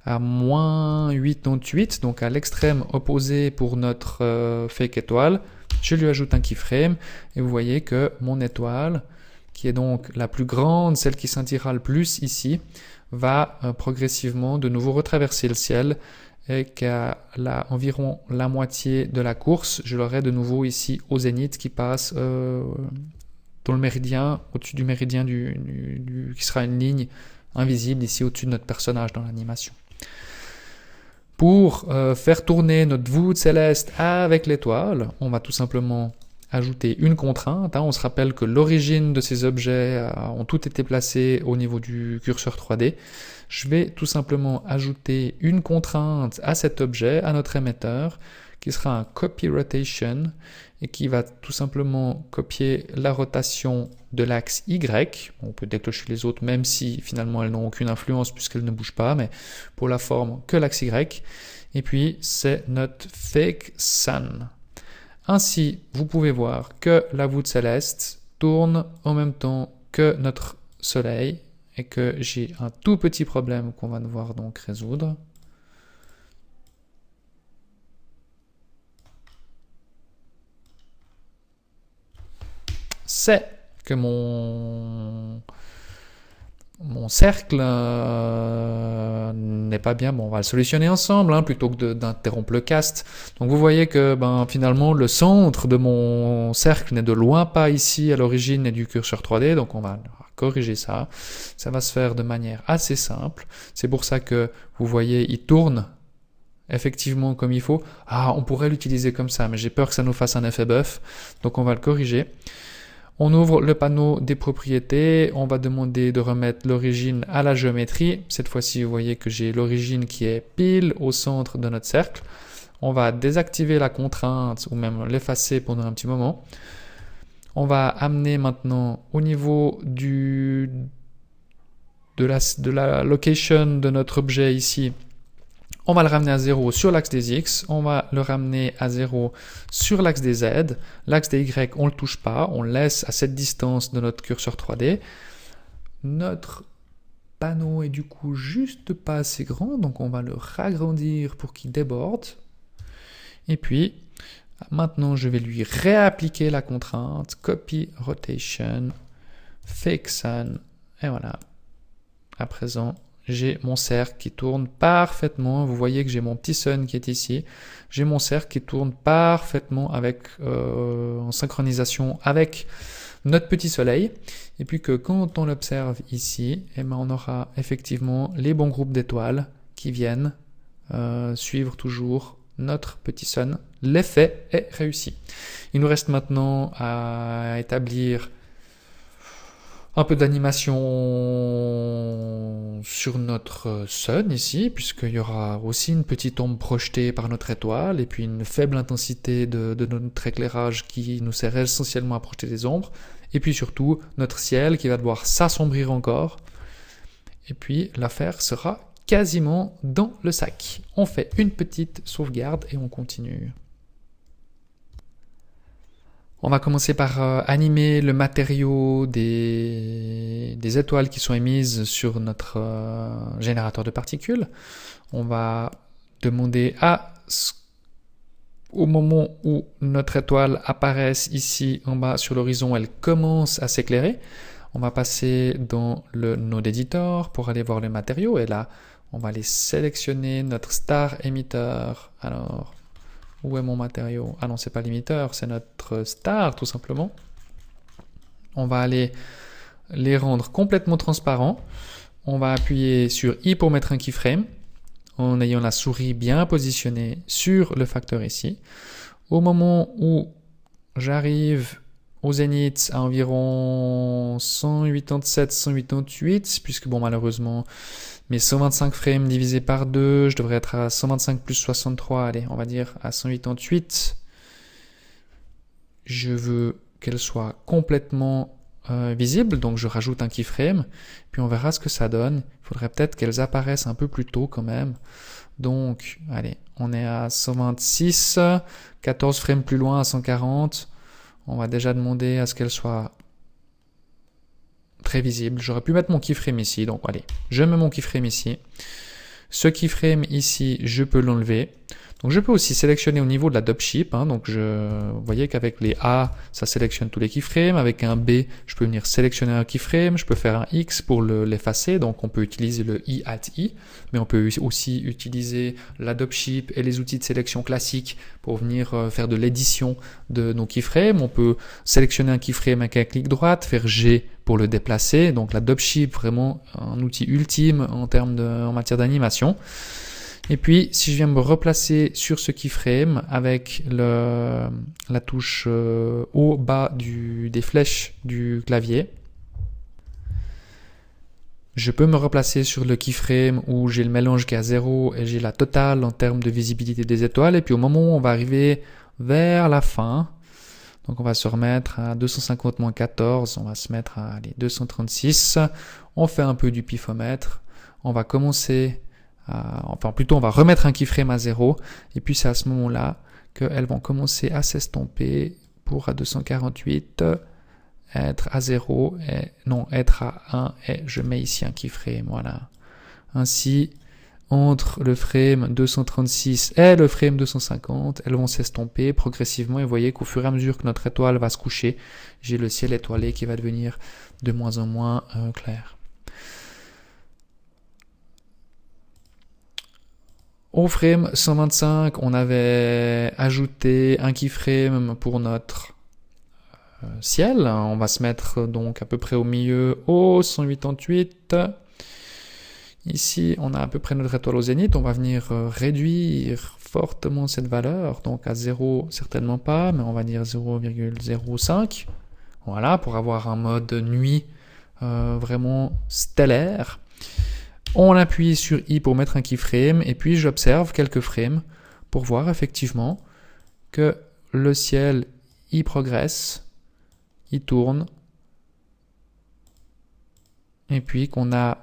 à moins 8,98, donc à l'extrême opposé pour notre euh, fake étoile. Je lui ajoute un keyframe et vous voyez que mon étoile, qui est donc la plus grande, celle qui scintillera le plus ici, va euh, progressivement de nouveau retraverser le ciel et qu'à environ la moitié de la course, je l'aurai de nouveau ici au zénith qui passe euh, dans le méridien, au-dessus du méridien du, qui sera une ligne invisible ici au-dessus de notre personnage dans l'animation. Pour euh, faire tourner notre voûte céleste avec l'étoile, on va tout simplement ajouter une contrainte. Hein. On se rappelle que l'origine de ces objets euh, ont tout été placés au niveau du curseur 3D. Je vais tout simplement ajouter une contrainte à cet objet, à notre émetteur, qui sera un copy rotation et qui va tout simplement copier la rotation de l'axe Y. On peut déclencher les autres même si finalement elles n'ont aucune influence puisqu'elles ne bougent pas, mais pour la forme que l'axe Y. Et puis c'est notre fake sun. Ainsi, vous pouvez voir que la voûte céleste tourne en même temps que notre Soleil et que j'ai un tout petit problème qu'on va devoir donc résoudre. C'est que mon mon cercle euh, n'est pas bien, bon, on va le solutionner ensemble hein, plutôt que d'interrompre le cast. Donc vous voyez que ben, finalement le centre de mon cercle n'est de loin pas ici à l'origine du curseur 3D, donc on va corriger ça. Ça va se faire de manière assez simple. C'est pour ça que vous voyez, il tourne effectivement comme il faut. Ah, on pourrait l'utiliser comme ça, mais j'ai peur que ça nous fasse un effet buff, donc on va le corriger. On ouvre le panneau des propriétés, on va demander de remettre l'origine à la géométrie. Cette fois-ci, vous voyez que j'ai l'origine qui est pile au centre de notre cercle. On va désactiver la contrainte ou même l'effacer pendant un petit moment. On va amener maintenant au niveau du, de, la, de la location de notre objet ici, on va le ramener à 0 sur l'axe des X, on va le ramener à 0 sur l'axe des Z, l'axe des Y on ne le touche pas, on le laisse à cette distance de notre curseur 3D. Notre panneau est du coup juste pas assez grand, donc on va le ragrandir pour qu'il déborde. Et puis, maintenant je vais lui réappliquer la contrainte, copy rotation, fixen, et voilà. À présent, j'ai mon cercle qui tourne parfaitement. Vous voyez que j'ai mon petit sun qui est ici. J'ai mon cercle qui tourne parfaitement avec euh, en synchronisation avec notre petit soleil. Et puis que quand on l'observe ici, eh ben, on aura effectivement les bons groupes d'étoiles qui viennent euh, suivre toujours notre petit sun. L'effet est réussi. Il nous reste maintenant à établir un peu d'animation sur notre Sun ici, puisqu'il y aura aussi une petite ombre projetée par notre étoile, et puis une faible intensité de, notre éclairage qui nous sert essentiellement à projeter des ombres, et puis surtout notre ciel qui va devoir s'assombrir encore, et puis l'affaire sera quasiment dans le sac. On fait une petite sauvegarde et on continue. On va commencer par euh, animer le matériau des, étoiles qui sont émises sur notre euh, générateur de particules. On va demander à au moment où notre étoile apparaît ici en bas sur l'horizon, elle commence à s'éclairer. On va passer dans le node editor pour aller voir les matériaux et là, on va aller sélectionner notre star émetteur. Alors, où est mon matériau Ah non, c'est pas limiteur, c'est notre star tout simplement. On va aller les rendre complètement transparents. On va appuyer sur I pour mettre un keyframe en ayant la souris bien positionnée sur le facteur ici. Au moment où j'arrive au Zénith à environ 187, 188, puisque bon, malheureusement, mes 125 frames divisés par 2, je devrais être à 125 plus 63, allez, on va dire à 188. Je veux qu'elle soit complètement visibles, euh, visible, donc je rajoute un keyframe, puis on verra ce que ça donne. Il faudrait peut-être qu'elles apparaissent un peu plus tôt quand même. Donc, allez, on est à 126, 14 frames plus loin à 140, on va déjà demander à ce qu'elle soit très visible. J'aurais pu mettre mon keyframe ici, donc allez, je mets mon keyframe ici. Ce keyframe ici, je peux l'enlever. Donc je peux aussi sélectionner au niveau de la dropship. Hein, donc je, vous voyez qu'avec les A, ça sélectionne tous les keyframes. Avec un B, je peux venir sélectionner un keyframe. Je peux faire un X pour l'effacer. donc on peut utiliser le I at I, mais on peut aussi utiliser la dub-chip et les outils de sélection classiques pour venir euh, faire de l'édition de nos keyframes. On peut sélectionner un keyframe avec un clic droit, faire G pour le déplacer. Donc la dropship, vraiment un outil ultime en termes de, en matière d'animation. Et puis, si je viens me replacer sur ce keyframe avec le, la touche haut, euh, bas du, des flèches du clavier, je peux me replacer sur le keyframe où j'ai le mélange qui est à 0 et j'ai la totale en termes de visibilité des étoiles. Et puis au moment où on va arriver vers la fin, donc on va se remettre à 250-14, on va se mettre à allez, 236. On fait un peu du pifomètre. On va commencer euh, enfin plutôt on va remettre un keyframe à 0, et puis c'est à ce moment-là qu'elles vont commencer à s'estomper pour à 248 être à 0 et non être à 1 et je mets ici un keyframe voilà ainsi entre le frame 236 et le frame 250 elles vont s'estomper progressivement et vous voyez qu'au fur et à mesure que notre étoile va se coucher j'ai le ciel étoilé qui va devenir de moins en moins euh, clair Au frame 125, on avait ajouté un keyframe pour notre euh, ciel. On va se mettre donc à peu près au milieu au 188. Ici, on a à peu près notre étoile au zénith. On va venir euh, réduire fortement cette valeur. Donc à 0, certainement pas, mais on va dire 0,05. Voilà, pour avoir un mode nuit euh, vraiment stellaire. On appuie sur I pour mettre un keyframe et puis j'observe quelques frames pour voir effectivement que le ciel y progresse, y tourne et puis qu'on a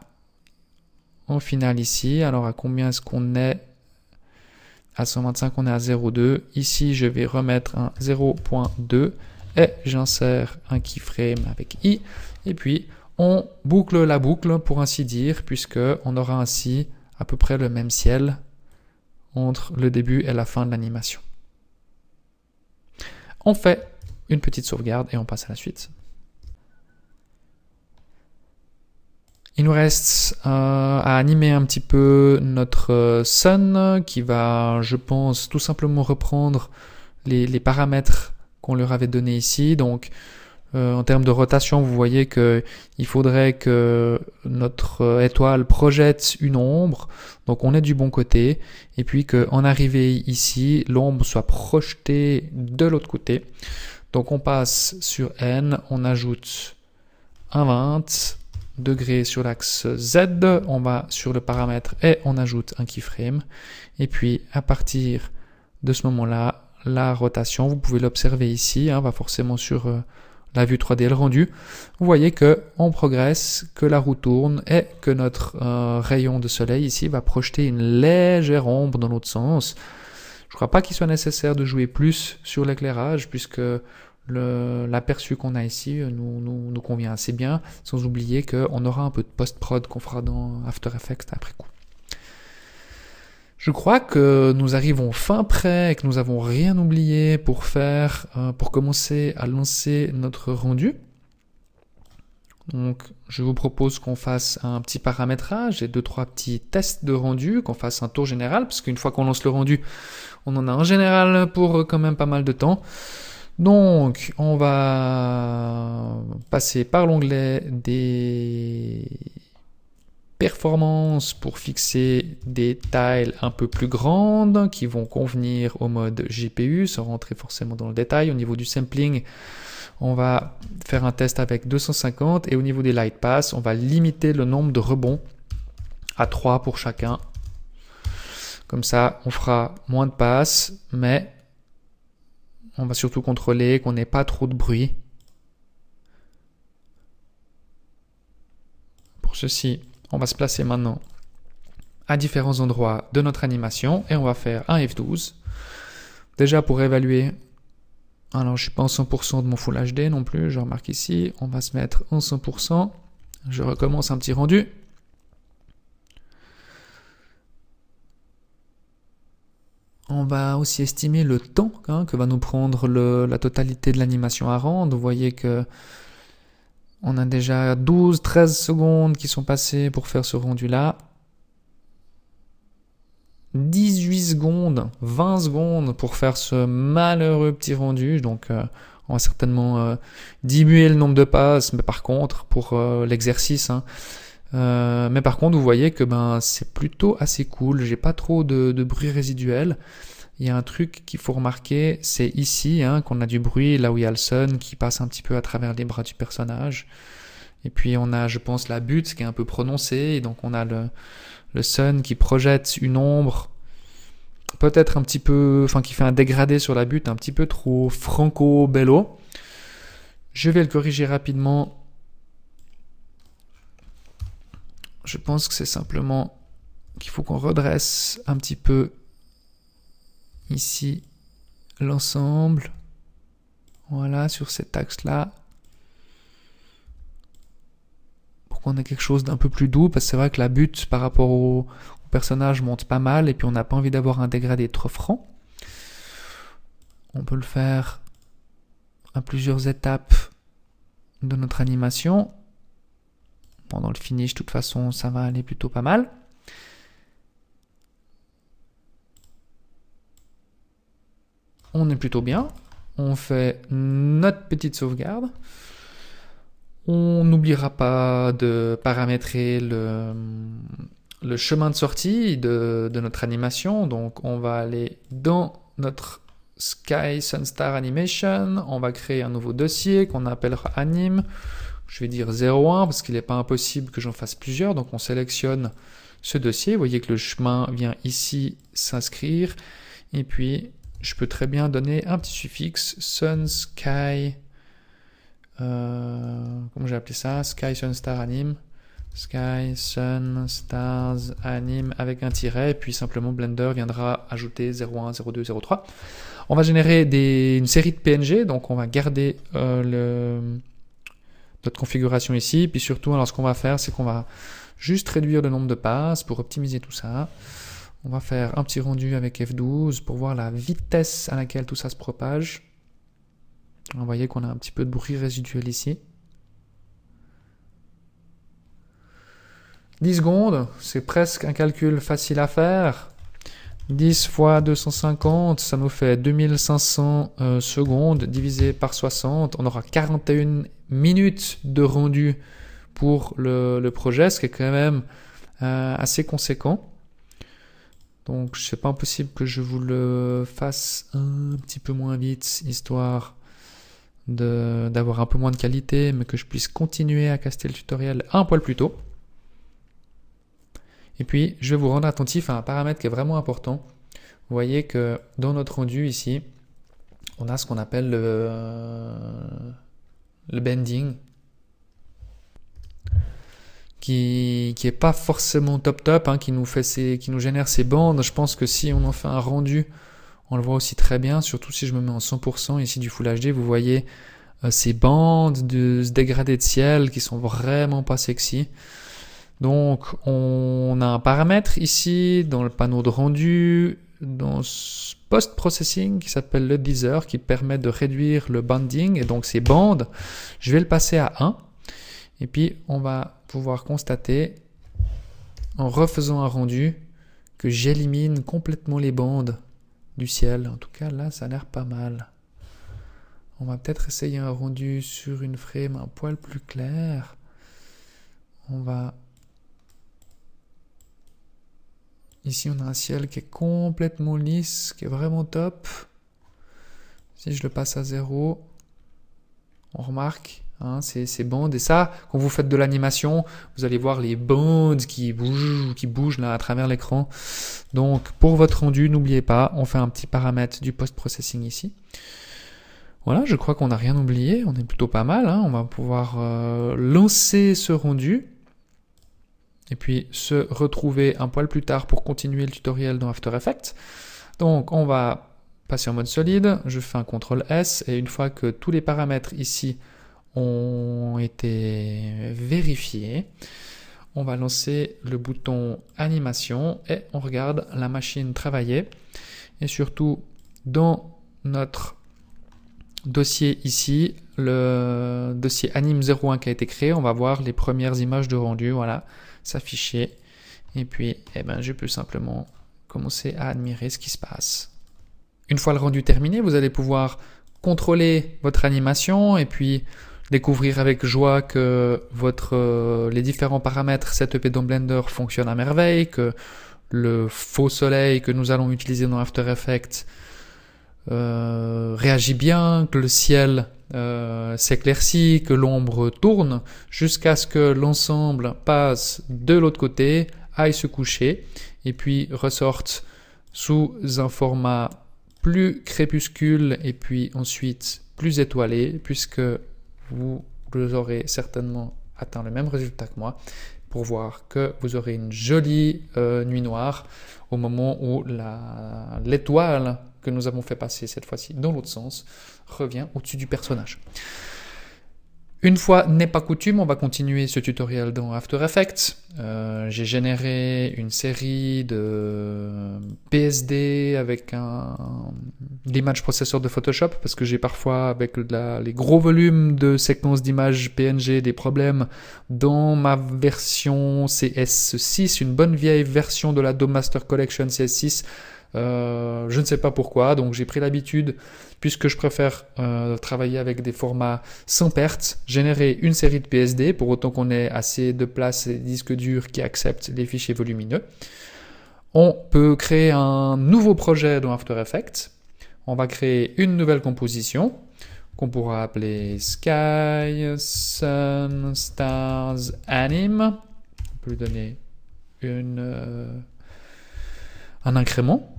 au final ici, alors à combien est-ce qu'on est À 125 on est à 0,2. Ici je vais remettre un 0.2 et j'insère un keyframe avec I et puis on boucle la boucle pour ainsi dire, puisque on aura ainsi à peu près le même ciel entre le début et la fin de l'animation. On fait une petite sauvegarde et on passe à la suite. Il nous reste euh, à animer un petit peu notre euh, Sun qui va, je pense, tout simplement reprendre les, les paramètres qu'on leur avait donnés ici. Donc, euh, en termes de rotation, vous voyez que il faudrait que notre euh, étoile projette une ombre, donc on est du bon côté, et puis qu'en arrivée ici, l'ombre soit projetée de l'autre côté. Donc on passe sur N, on ajoute un 20 degrés sur l'axe Z, on va sur le paramètre et on ajoute un keyframe, et puis à partir de ce moment-là, la rotation, vous pouvez l'observer ici, on hein, va forcément sur euh, la vue 3D rendu, vous voyez que on progresse, que la roue tourne et que notre euh, rayon de soleil ici va projeter une légère ombre dans l'autre sens. Je ne crois pas qu'il soit nécessaire de jouer plus sur l'éclairage puisque l'aperçu qu'on a ici euh, nous, nous, convient assez bien, sans oublier qu'on aura un peu de post-prod qu'on fera dans After Effects après coup. Je crois que nous arrivons fin prêt et que nous avons rien oublié pour faire, euh, pour commencer à lancer notre rendu. Donc, je vous propose qu'on fasse un petit paramétrage et deux, trois petits tests de rendu, qu'on fasse un tour général, parce qu'une fois qu'on lance le rendu, on en a un général pour euh, quand même pas mal de temps. Donc, on va passer par l'onglet des performance pour fixer des tiles un peu plus grandes qui vont convenir au mode GPU sans rentrer forcément dans le détail. Au niveau du sampling, on va faire un test avec 250 et au niveau des light pass, on va limiter le nombre de rebonds à 3 pour chacun. Comme ça, on fera moins de passes, mais on va surtout contrôler qu'on n'ait pas trop de bruit. Pour ceci, on va se placer maintenant à différents endroits de notre animation et on va faire un F12. Déjà pour évaluer, alors je suis pas en 100% de mon Full HD non plus, je remarque ici, on va se mettre en 100%. Je recommence un petit rendu. On va aussi estimer le temps hein, que va nous prendre le, la totalité de l'animation à rendre. Vous voyez que on a déjà 12, 13 secondes qui sont passées pour faire ce rendu-là. 18 secondes, 20 secondes pour faire ce malheureux petit rendu. Donc, euh, on va certainement euh, diminuer le nombre de passes, mais par contre, pour euh, l'exercice, hein, mais par contre, vous voyez que ben c'est plutôt assez cool. J'ai pas trop de, de bruit résiduel il y a un truc qu'il faut remarquer, c'est ici hein, qu'on a du bruit, là où il y a le son qui passe un petit peu à travers les bras du personnage. Et puis on a, je pense, la butte qui est un peu prononcée, et donc on a le, le sun qui projette une ombre, peut-être un petit peu, enfin qui fait un dégradé sur la butte, un petit peu trop franco-bello. Je vais le corriger rapidement. Je pense que c'est simplement qu'il faut qu'on redresse un petit peu ici l'ensemble, voilà, sur cet axe-là, pour qu'on ait quelque chose d'un peu plus doux, parce que c'est vrai que la butte par rapport au, personnage monte pas mal, et puis on n'a pas envie d'avoir un dégradé trop franc. On peut le faire à plusieurs étapes de notre animation. Pendant le finish, de toute façon, ça va aller plutôt pas mal. on est plutôt bien. On fait notre petite sauvegarde. On n'oubliera pas de paramétrer le, le chemin de sortie de, notre animation. Donc on va aller dans notre Sky Sunstar Animation. On va créer un nouveau dossier qu'on appellera anime. Je vais dire 01 parce qu'il n'est pas impossible que j'en fasse plusieurs. Donc on sélectionne ce dossier. Vous voyez que le chemin vient ici s'inscrire. Et puis je peux très bien donner un petit suffixe sun, sky, euh, comment j'ai appelé ça Sky, sun, star, anime. Sky, sun, stars, anime avec un tiret, et puis simplement Blender viendra ajouter 01, 02, 03. On va générer des, une série de PNG, donc on va garder euh, le, notre configuration ici, puis surtout, alors ce qu'on va faire, c'est qu'on va juste réduire le nombre de passes pour optimiser tout ça. On va faire un petit rendu avec F12 pour voir la vitesse à laquelle tout ça se propage. Vous voyez qu'on a un petit peu de bruit résiduel ici. 10 secondes, c'est presque un calcul facile à faire. 10 fois 250, ça nous fait 2500 euh, secondes divisé par 60. On aura 41 minutes de rendu pour le, projet, ce qui est quand même euh, assez conséquent. Donc c'est pas impossible que je vous le fasse un petit peu moins vite, histoire d'avoir un peu moins de qualité, mais que je puisse continuer à caster le tutoriel un poil plus tôt. Et puis, je vais vous rendre attentif à un paramètre qui est vraiment important. Vous voyez que dans notre rendu ici, on a ce qu'on appelle le, le bending qui qui est pas forcément top top, hein, qui nous fait ces qui nous génère ces bandes. Je pense que si on en fait un rendu, on le voit aussi très bien, surtout si je me mets en 100% ici du Full HD, vous voyez euh, ces bandes de ce dégradé de ciel qui sont vraiment pas sexy. Donc on a un paramètre ici dans le panneau de rendu, dans ce post-processing qui s'appelle le Deezer qui permet de réduire le banding et donc ces bandes. Je vais le passer à 1 et puis on va pouvoir constater en refaisant un rendu que j'élimine complètement les bandes du ciel. En tout cas, là, ça a l'air pas mal. On va peut-être essayer un rendu sur une frame un poil plus clair. On va... Ici, on a un ciel qui est complètement lisse, qui est vraiment top. Si je le passe à zéro, on remarque Hein, ces, bandes. Et ça, quand vous faites de l'animation, vous allez voir les bandes qui bougent, qui bougent là à travers l'écran. Donc pour votre rendu, n'oubliez pas, on fait un petit paramètre du post-processing ici. Voilà, je crois qu'on n'a rien oublié, on est plutôt pas mal. Hein. On va pouvoir euh, lancer ce rendu et puis se retrouver un poil plus tard pour continuer le tutoriel dans After Effects. Donc on va passer en mode solide, je fais un CTRL S et une fois que tous les paramètres ici ont été vérifiés. On va lancer le bouton animation et on regarde la machine travailler. Et surtout, dans notre dossier ici, le dossier anime01 qui a été créé, on va voir les premières images de rendu, voilà, s'afficher. Et puis, eh ben, je peux simplement commencer à admirer ce qui se passe. Une fois le rendu terminé, vous allez pouvoir contrôler votre animation et puis découvrir avec joie que votre, euh, les différents paramètres setup et dans Blender fonctionnent à merveille, que le faux soleil que nous allons utiliser dans After Effects euh, réagit bien, que le ciel euh, s'éclaircit, que l'ombre tourne, jusqu'à ce que l'ensemble passe de l'autre côté, aille se coucher, et puis ressorte sous un format plus crépuscule, et puis ensuite plus étoilé, puisque vous aurez certainement atteint le même résultat que moi pour voir que vous aurez une jolie euh, nuit noire au moment où l'étoile que nous avons fait passer cette fois-ci dans l'autre sens revient au-dessus du personnage. Une fois n'est pas coutume, on va continuer ce tutoriel dans After Effects. Euh, j'ai généré une série de PSD avec un, l'image processeur de Photoshop parce que j'ai parfois avec les gros volumes de séquences d'images PNG des problèmes dans ma version CS6, une bonne vieille version de la Dome Master Collection CS6 euh, je ne sais pas pourquoi, donc j'ai pris l'habitude, puisque je préfère euh, travailler avec des formats sans perte, générer une série de PSD, pour autant qu'on ait assez de place et de disques durs qui acceptent les fichiers volumineux. On peut créer un nouveau projet dans After Effects. On va créer une nouvelle composition qu'on pourra appeler Sky, Sun, Stars, Anime. On peut lui donner une, euh, un incrément.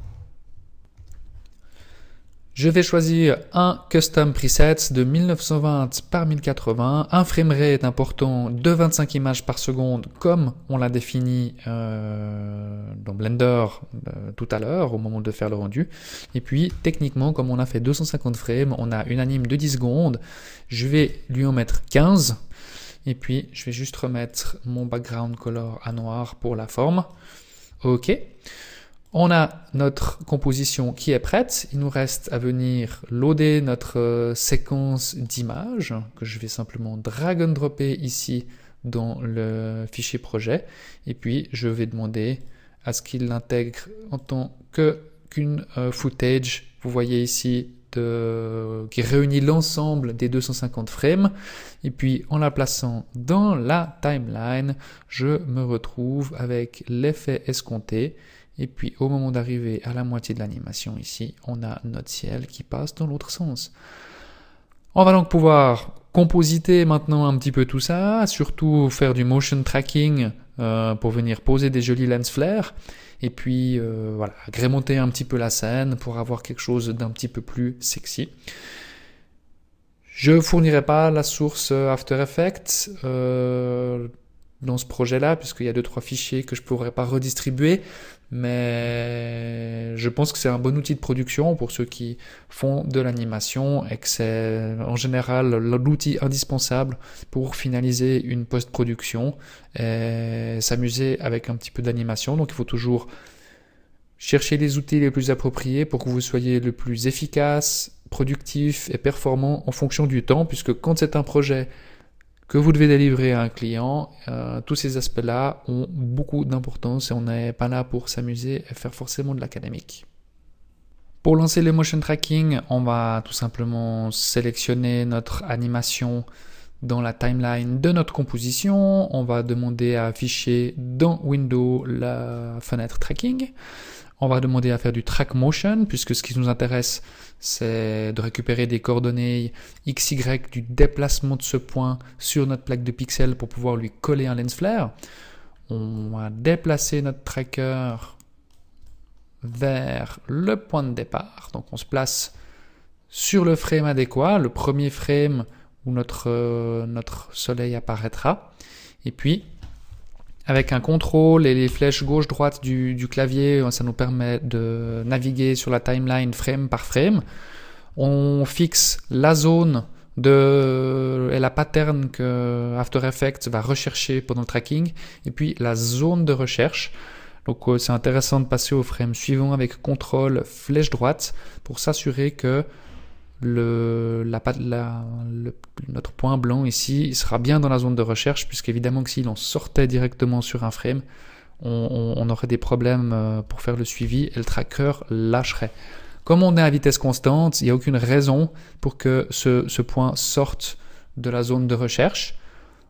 Je vais choisir un custom preset de 1920 par 1080, un framerate important de 25 images par seconde comme on l'a défini euh, dans Blender euh, tout à l'heure au moment de faire le rendu. Et puis techniquement comme on a fait 250 frames, on a une anime de 10 secondes, je vais lui en mettre 15. Et puis je vais juste remettre mon background color à noir pour la forme. Ok. On a notre composition qui est prête. Il nous reste à venir loader notre euh, séquence d'images que je vais simplement drag and dropper ici dans le fichier projet. Et puis, je vais demander à ce qu'il l'intègre en tant qu'une euh, footage. Vous voyez ici de, qui réunit l'ensemble des 250 frames. Et puis en la plaçant dans la timeline, je me retrouve avec l'effet escompté et puis au moment d'arriver à la moitié de l'animation ici, on a notre ciel qui passe dans l'autre sens. On va donc pouvoir compositer maintenant un petit peu tout ça, surtout faire du motion tracking euh, pour venir poser des jolis lens flares et puis euh, voilà, agrémenter un petit peu la scène pour avoir quelque chose d'un petit peu plus sexy. Je fournirai pas la source After Effects. Euh, dans ce projet-là, puisqu'il y a deux trois fichiers que je pourrais pas redistribuer, mais je pense que c'est un bon outil de production pour ceux qui font de l'animation et que c'est en général l'outil indispensable pour finaliser une post-production et s'amuser avec un petit peu d'animation. Donc il faut toujours chercher les outils les plus appropriés pour que vous soyez le plus efficace, productif et performant en fonction du temps, puisque quand c'est un projet que vous devez délivrer à un client, euh, tous ces aspects-là ont beaucoup d'importance et on n'est pas là pour s'amuser et faire forcément de l'académique. Pour lancer le motion tracking, on va tout simplement sélectionner notre animation dans la timeline de notre composition. On va demander à afficher dans Windows la fenêtre tracking. On va demander à faire du track motion, puisque ce qui nous intéresse, c'est de récupérer des coordonnées XY du déplacement de ce point sur notre plaque de pixels pour pouvoir lui coller un lens flare. On va déplacer notre tracker vers le point de départ. Donc on se place sur le frame adéquat, le premier frame où notre, euh, notre soleil apparaîtra. Et puis avec un contrôle et les flèches gauche-droite du, clavier, ça nous permet de naviguer sur la timeline frame par frame. On fixe la zone de, et la pattern que After Effects va rechercher pendant le tracking, et puis la zone de recherche. Donc euh, c'est intéressant de passer au frame suivant avec contrôle flèche droite pour s'assurer que le, notre point blanc ici sera bien dans la zone de recherche, puisqu'évidemment que si en sortait directement sur un frame, on, aurait des problèmes euh, pour faire le suivi et le tracker lâcherait. Comme on est à vitesse constante, il n'y a aucune raison pour que ce, ce point sorte de la zone de recherche.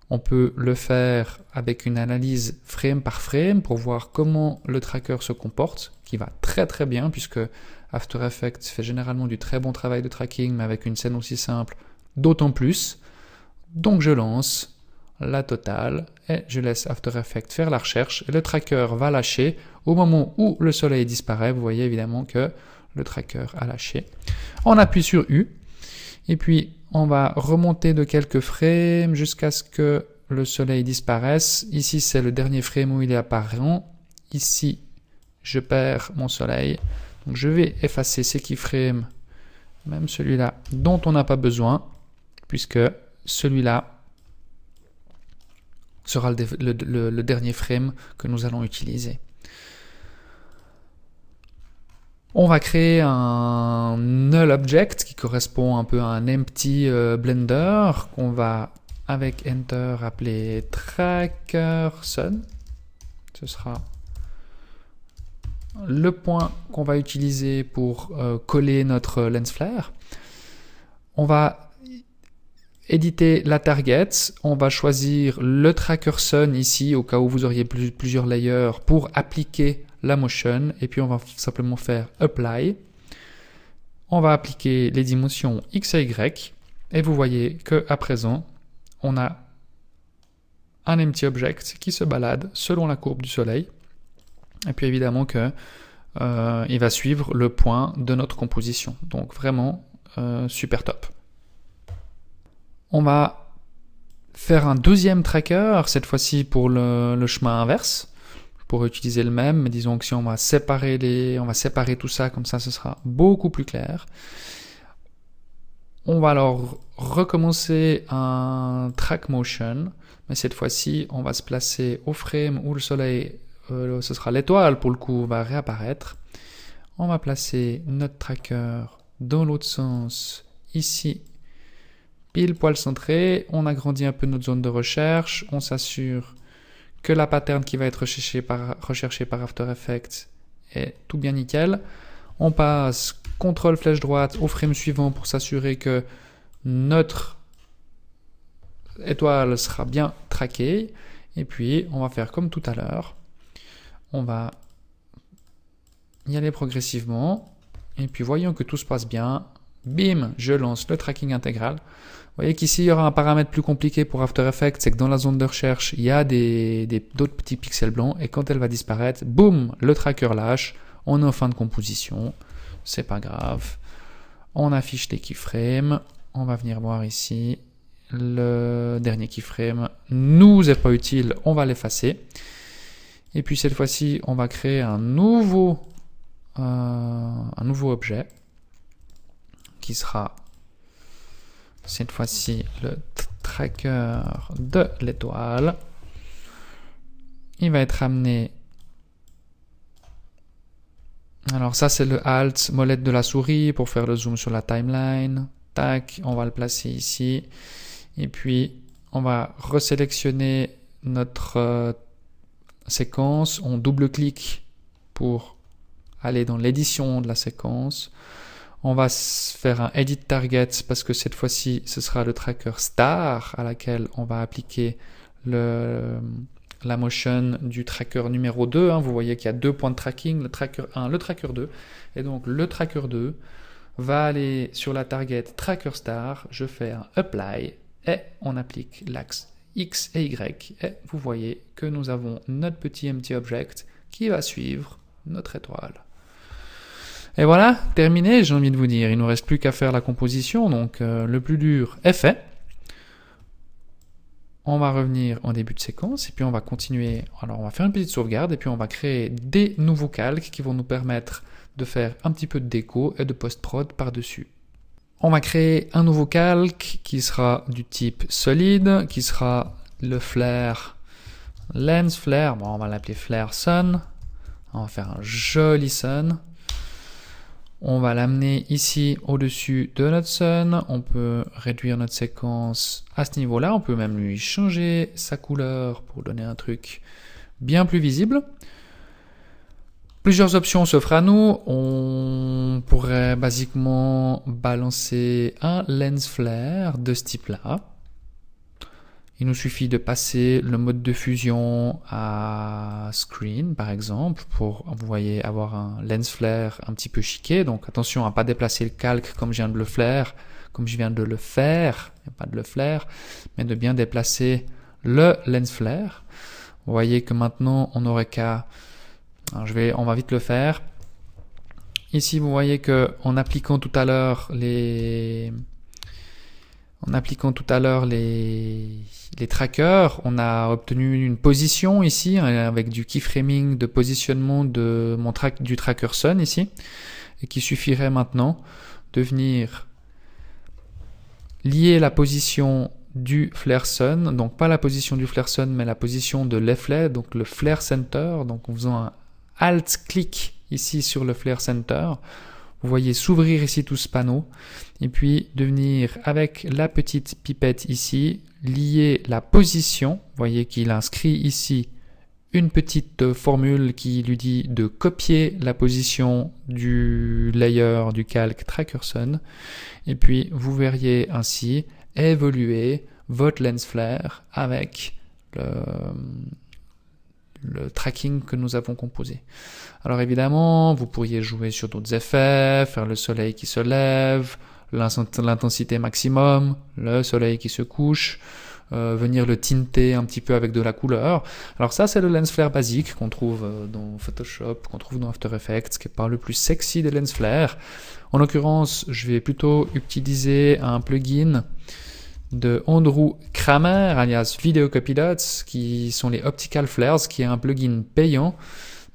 On peut le faire avec une analyse frame par frame pour voir comment le tracker se comporte, qui va très très bien puisque After Effects fait généralement du très bon travail de tracking, mais avec une scène aussi simple, d'autant plus. Donc je lance la totale et je laisse After Effects faire la recherche le tracker va lâcher au moment où le soleil disparaît. Vous voyez évidemment que le tracker a lâché. On appuie sur U et puis on va remonter de quelques frames jusqu'à ce que le soleil disparaisse. Ici, c'est le dernier frame où il est apparent. Ici, je perds mon soleil je vais effacer ces keyframes, même celui-là, dont on n'a pas besoin, puisque celui-là sera le, dernier frame que nous allons utiliser. On va créer un null object qui correspond un peu à un empty euh, blender qu'on va avec enter appeler tracker Ce sera le point qu'on va utiliser pour euh, coller notre euh, lens flare. On va éditer la target, on va choisir le tracker sun ici au cas où vous auriez plusieurs layers pour appliquer la motion et puis on va simplement faire apply. On va appliquer les dimensions x et y et vous voyez que à présent on a un empty object qui se balade selon la courbe du soleil et puis évidemment que euh, il va suivre le point de notre composition. Donc vraiment euh, super top. On va faire un deuxième tracker, cette fois-ci pour le, chemin inverse, pour utiliser le même. Mais disons que si on va séparer les, on va séparer tout ça comme ça, ce sera beaucoup plus clair. On va alors recommencer un track motion, mais cette fois-ci, on va se placer au frame où le soleil euh, ce sera l'étoile pour le coup, va réapparaître. On va placer notre tracker dans l'autre sens, ici, pile poil centré. On agrandit un peu notre zone de recherche. On s'assure que la pattern qui va être recherchée par, After Effects est tout bien nickel. On passe CTRL flèche droite au frame suivant pour s'assurer que notre étoile sera bien traquée. Et puis, on va faire comme tout à l'heure. On va y aller progressivement. Et puis voyons que tout se passe bien. Bim, je lance le tracking intégral. Vous voyez qu'ici, il y aura un paramètre plus compliqué pour After Effects, c'est que dans la zone de recherche, il y a des, d'autres petits pixels blancs, et quand elle va disparaître, boum, le tracker lâche, on est en fin de composition, c'est pas grave. On affiche les keyframes, on va venir voir ici le dernier keyframe, nous est pas utile, on va l'effacer. Et puis cette fois-ci, on va créer un nouveau, euh, un nouveau objet qui sera cette fois-ci le tracker de l'étoile. Il va être amené. Alors ça c'est le alt molette de la souris pour faire le zoom sur la timeline. Tac, on va le placer ici. Et puis on va resélectionner notre euh, séquence, on double-clique pour aller dans l'édition de la séquence. On va faire un edit target parce que cette fois-ci, ce sera le tracker star à laquelle on va appliquer le, la motion du tracker numéro 2. Hein. Vous voyez qu'il y a deux points de tracking, le tracker 1, le tracker 2. Et donc le tracker 2 va aller sur la target tracker star. Je fais un apply et on applique l'axe x et y, et vous voyez que nous avons notre petit empty object qui va suivre notre étoile. Et voilà, terminé, j'ai envie de vous dire. Il ne nous reste plus qu'à faire la composition, donc euh, le plus dur est fait. On va revenir en début de séquence et puis on va continuer. Alors on va faire une petite sauvegarde et puis on va créer des nouveaux calques qui vont nous permettre de faire un petit peu de déco et de post-prod par-dessus. On va créer un nouveau calque qui sera du type solide, qui sera le flare lens flare. Bon, on va l'appeler flare sun. On va faire un joli sun. On va l'amener ici au-dessus de notre sun. On peut réduire notre séquence à ce niveau-là. On peut même lui changer sa couleur pour donner un truc bien plus visible. Plusieurs options s'offrent à nous. On pourrait basiquement balancer un lens flare de ce type-là. Il nous suffit de passer le mode de fusion à screen, par exemple, pour, vous voyez, avoir un lens flare un petit peu chiqué. Donc attention à ne pas déplacer le calque comme je viens de le faire, comme je viens de le faire, pas de le flare, mais de bien déplacer le lens flare. Vous voyez que maintenant, on n'aurait qu'à Hein, je vais, on va vite le faire. Ici, vous voyez que en appliquant tout à l'heure les, en appliquant tout à l'heure les, les trackers, on a obtenu une position ici hein, avec du keyframing de positionnement de mon track, du tracker Sun ici, et qui suffirait maintenant de venir lier la position du flare sun, donc pas la position du flare sun, mais la position de l'efflet, donc le flare center, donc en faisant un Alt-clic ici sur le Flare Center. Vous voyez s'ouvrir ici tout ce panneau et puis de venir avec la petite pipette ici, lier la position. Vous voyez qu'il inscrit ici une petite formule qui lui dit de copier la position du layer du calque Trackerson. Et puis vous verriez ainsi évoluer votre lens flare avec le, le tracking que nous avons composé. Alors évidemment, vous pourriez jouer sur d'autres effets, faire le soleil qui se lève, l'intensité maximum, le soleil qui se couche, euh, venir le tinter un petit peu avec de la couleur. Alors ça, c'est le lens flare basique qu'on trouve euh, dans Photoshop, qu'on trouve dans After Effects, qui est pas le plus sexy des lens flares. En l'occurrence, je vais plutôt utiliser un plugin de Andrew Kramer, alias Copilot, qui sont les Optical Flares, qui est un plugin payant.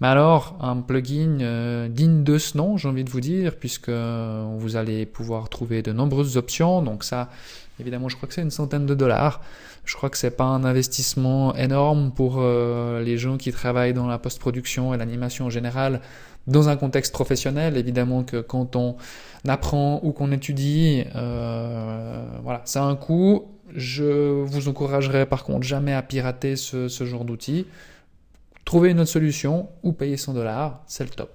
Mais alors, un plugin euh, digne de ce nom, j'ai envie de vous dire, puisque euh, vous allez pouvoir trouver de nombreuses options. Donc ça, évidemment, je crois que c'est une centaine de dollars. Je crois que c'est pas un investissement énorme pour euh, les gens qui travaillent dans la post-production et l'animation en général dans un contexte professionnel, évidemment que quand on apprend ou qu'on étudie, euh, voilà, ça a un coût. Je vous encouragerai par contre jamais à pirater ce, genre d'outils. Trouver une autre solution ou payer 100 dollars, c'est le top.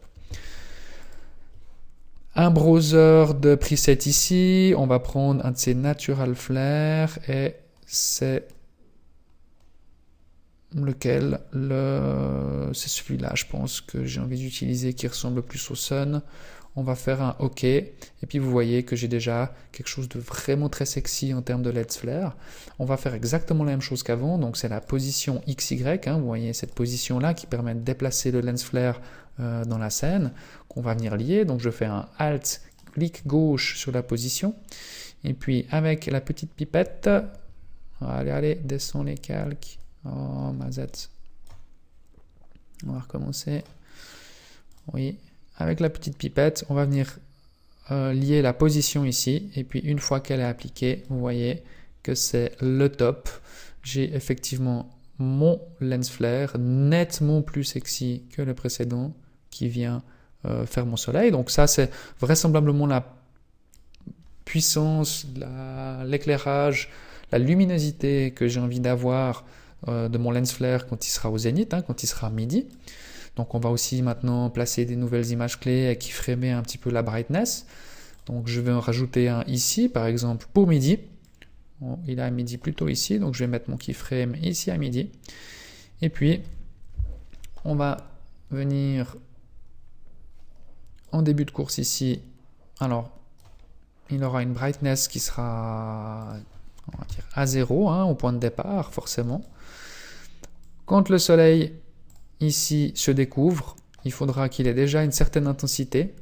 Un browser de preset ici, on va prendre un de ces Natural Flair et c'est lequel le... c'est celui-là, je pense, que j'ai envie d'utiliser qui ressemble plus au Sun. On va faire un OK. Et puis vous voyez que j'ai déjà quelque chose de vraiment très sexy en termes de lens flare. On va faire exactement la même chose qu'avant. Donc c'est la position XY. Hein. vous voyez cette position-là qui permet de déplacer le lens flare euh, dans la scène qu'on va venir lier. Donc je fais un Alt, clic gauche sur la position. Et puis avec la petite pipette, allez, allez, descend les calques Oh, Z. On va recommencer. Oui, avec la petite pipette, on va venir euh, lier la position ici. Et puis une fois qu'elle est appliquée, vous voyez que c'est le top. J'ai effectivement mon lens flare nettement plus sexy que le précédent qui vient euh, faire mon soleil. Donc ça, c'est vraisemblablement la puissance, l'éclairage, la, luminosité que j'ai envie d'avoir euh, de mon lens flare quand il sera au zénith, hein, quand il sera à midi. Donc on va aussi maintenant placer des nouvelles images clés qui keyframer un petit peu la brightness. Donc je vais en rajouter un ici, par exemple pour midi. il est à midi plutôt ici, donc je vais mettre mon keyframe ici à midi. Et puis, on va venir en début de course ici. Alors, il aura une brightness qui sera à zéro, hein, au point de départ, forcément. Quand le soleil ici se découvre, il faudra qu'il ait déjà une certaine intensité.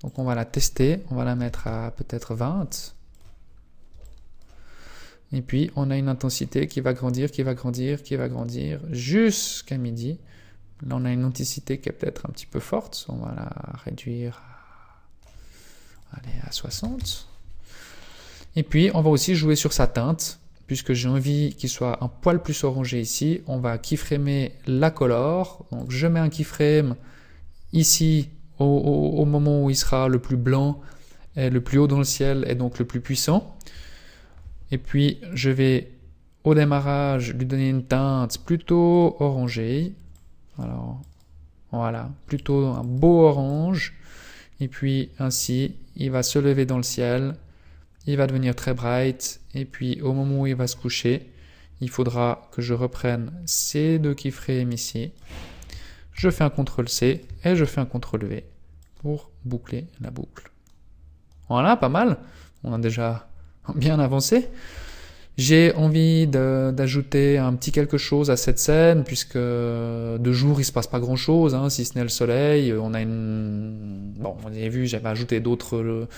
Donc on va la tester, on va la mettre à peut-être 20. Et puis on a une intensité qui va grandir, qui va grandir, qui va grandir jusqu'à midi. Là on a une intensité qui est peut-être un petit peu forte, on va la réduire à, à 60. Et puis on va aussi jouer sur sa teinte puisque j'ai envie qu'il soit un poil plus orangé ici, on va keyframer la color. Donc je mets un keyframe ici au, moment où il sera le plus blanc, et le plus haut dans le ciel et donc le plus puissant. Et puis je vais au démarrage lui donner une teinte plutôt orangée. Alors voilà, plutôt un beau orange. Et puis ainsi, il va se lever dans le ciel il va devenir très bright et puis au moment où il va se coucher, il faudra que je reprenne ces deux keyframes ici. Je fais un CTRL C et je fais un CTRL V pour boucler la boucle. Voilà, pas mal. On a déjà [LAUGHS] bien avancé. J'ai envie d'ajouter un petit quelque chose à cette scène, puisque euh, de jour il se passe pas grand chose, hein, si ce n'est le soleil. Euh, on a une, bon, vous avez vu, j'avais ajouté d'autres euh,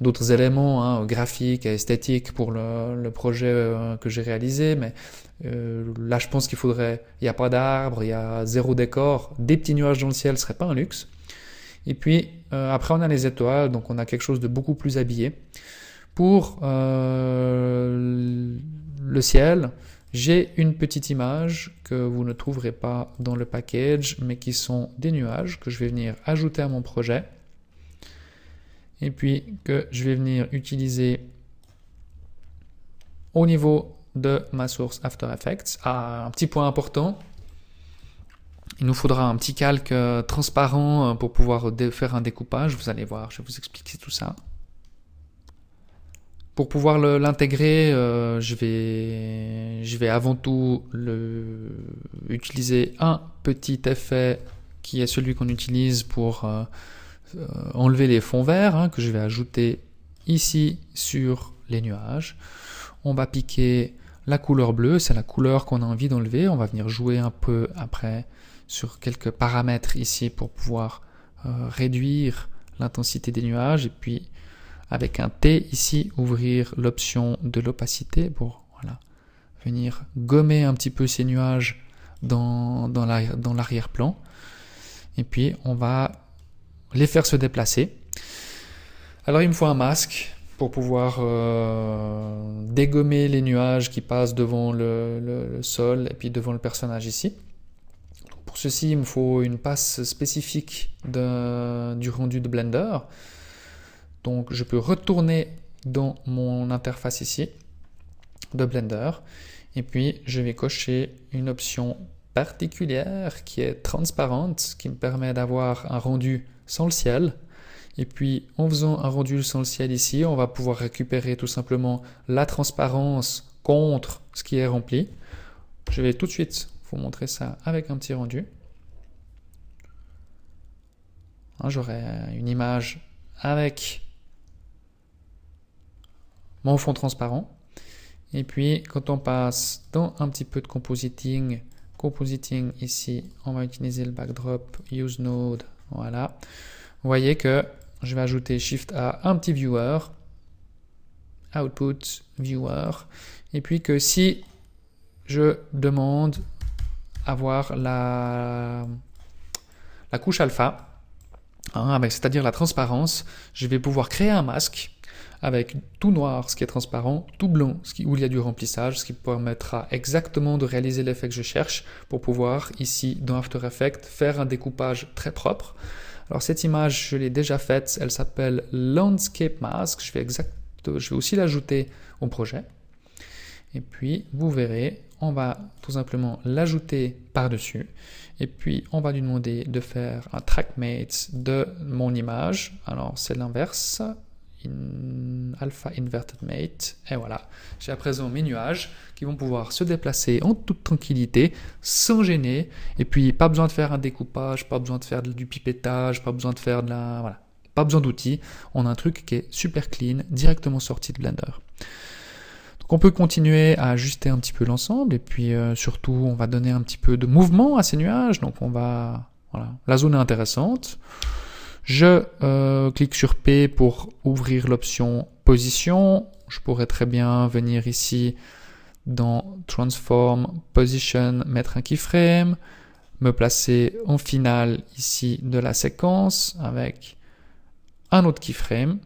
d'autres éléments hein, graphiques et esthétiques pour le, projet euh, que j'ai réalisé, mais euh, là je pense qu'il faudrait, il n'y a pas d'arbre, il y a zéro décor, des petits nuages dans le ciel ne serait pas un luxe. Et puis euh, après on a les étoiles, donc on a quelque chose de beaucoup plus habillé. Pour le ciel, j'ai une petite image que vous ne trouverez pas dans le package, mais qui sont des nuages que je vais venir ajouter à mon projet et puis que je vais venir utiliser au niveau de ma source After Effects. Ah, un petit point important, il nous faudra un petit calque euh, transparent euh, pour pouvoir faire un découpage. Vous allez voir, je vais vous expliquer tout ça. Pour pouvoir l'intégrer, euh, je, vais, je vais avant tout le, utiliser un petit effet qui est celui qu'on utilise pour... Euh, enlever les fonds verts hein, que je vais ajouter ici sur les nuages. On va piquer la couleur bleue, c'est la couleur qu'on a envie d'enlever. On va venir jouer un peu après sur quelques paramètres ici pour pouvoir euh, réduire l'intensité des nuages et puis avec un T ici ouvrir l'option de l'opacité pour voilà, venir gommer un petit peu ces nuages dans, dans l'arrière-plan. et puis on va les faire se déplacer. Alors il me faut un masque pour pouvoir euh, dégommer les nuages qui passent devant le, sol et puis devant le personnage ici. Pour ceci, il me faut une passe spécifique du rendu de Blender. Donc je peux retourner dans mon interface ici de Blender. Et puis je vais cocher une option particulière qui est transparente, qui me permet d'avoir un rendu sans le ciel. Et puis en faisant un rendu sans le ciel ici, on va pouvoir récupérer tout simplement la transparence contre ce qui est rempli. Je vais tout de suite vous montrer ça avec un petit rendu. Hein, j'aurai une image avec mon fond transparent. Et puis quand on passe dans un petit peu de compositing, compositing ici, on va utiliser le backdrop use node voilà. Vous voyez que je vais ajouter Shift à un petit viewer, output viewer, et puis que si je demande avoir la, la couche alpha, hein, c'est-à-dire la transparence, je vais pouvoir créer un masque avec tout noir ce qui est transparent, tout blanc ce qui, où il y a du remplissage, ce qui permettra exactement de réaliser l'effet que je cherche pour pouvoir ici dans After Effects faire un découpage très propre. Alors cette image, je l'ai déjà faite, elle s'appelle Landscape Mask, je vais, je vais aussi l'ajouter au projet. Et puis vous verrez, on va tout simplement l'ajouter par-dessus. Et puis, on va lui demander de faire un trackmate de mon image. Alors, c'est l'inverse in alpha inverted mate. Et voilà, j'ai à présent mes nuages qui vont pouvoir se déplacer en toute tranquillité, sans gêner. Et puis, pas besoin de faire un découpage, pas besoin de faire du pipettage, pas besoin de faire de la... Voilà, pas besoin d'outils. On a un truc qui est super clean, directement sorti de Blender. Donc on peut continuer à ajuster un petit peu l'ensemble. Et puis, euh, surtout, on va donner un petit peu de mouvement à ces nuages. Donc, on va... Voilà, la zone est intéressante. Je euh, clique sur P pour ouvrir l'option position. Je pourrais très bien venir ici dans Transform Position, mettre un keyframe, me placer en finale ici de la séquence avec un autre keyframe.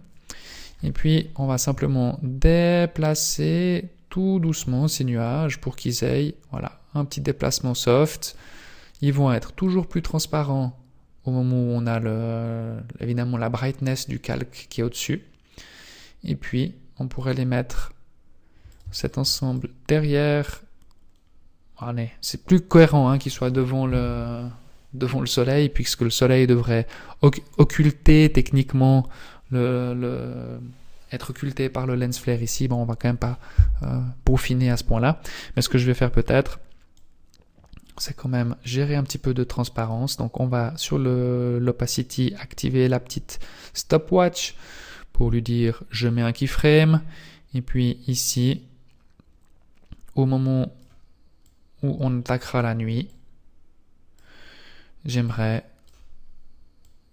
Et puis on va simplement déplacer tout doucement ces nuages pour qu'ils aillent. voilà, un petit déplacement soft. Ils vont être toujours plus transparents au moment où on a le, évidemment la brightness du calque qui est au-dessus. Et puis, on pourrait les mettre cet ensemble derrière. Allez, c'est plus cohérent hein, qu'il soit devant le, devant le soleil, puisque le soleil devrait occulter techniquement le, être occulté par le lens flare ici. Bon, on va quand même pas euh, peaufiner à ce point-là. Mais ce que je vais faire peut-être, c'est quand même gérer un petit peu de transparence. Donc on va sur l'opacity activer la petite stopwatch pour lui dire je mets un keyframe. Et puis ici, au moment où on attaquera la nuit, j'aimerais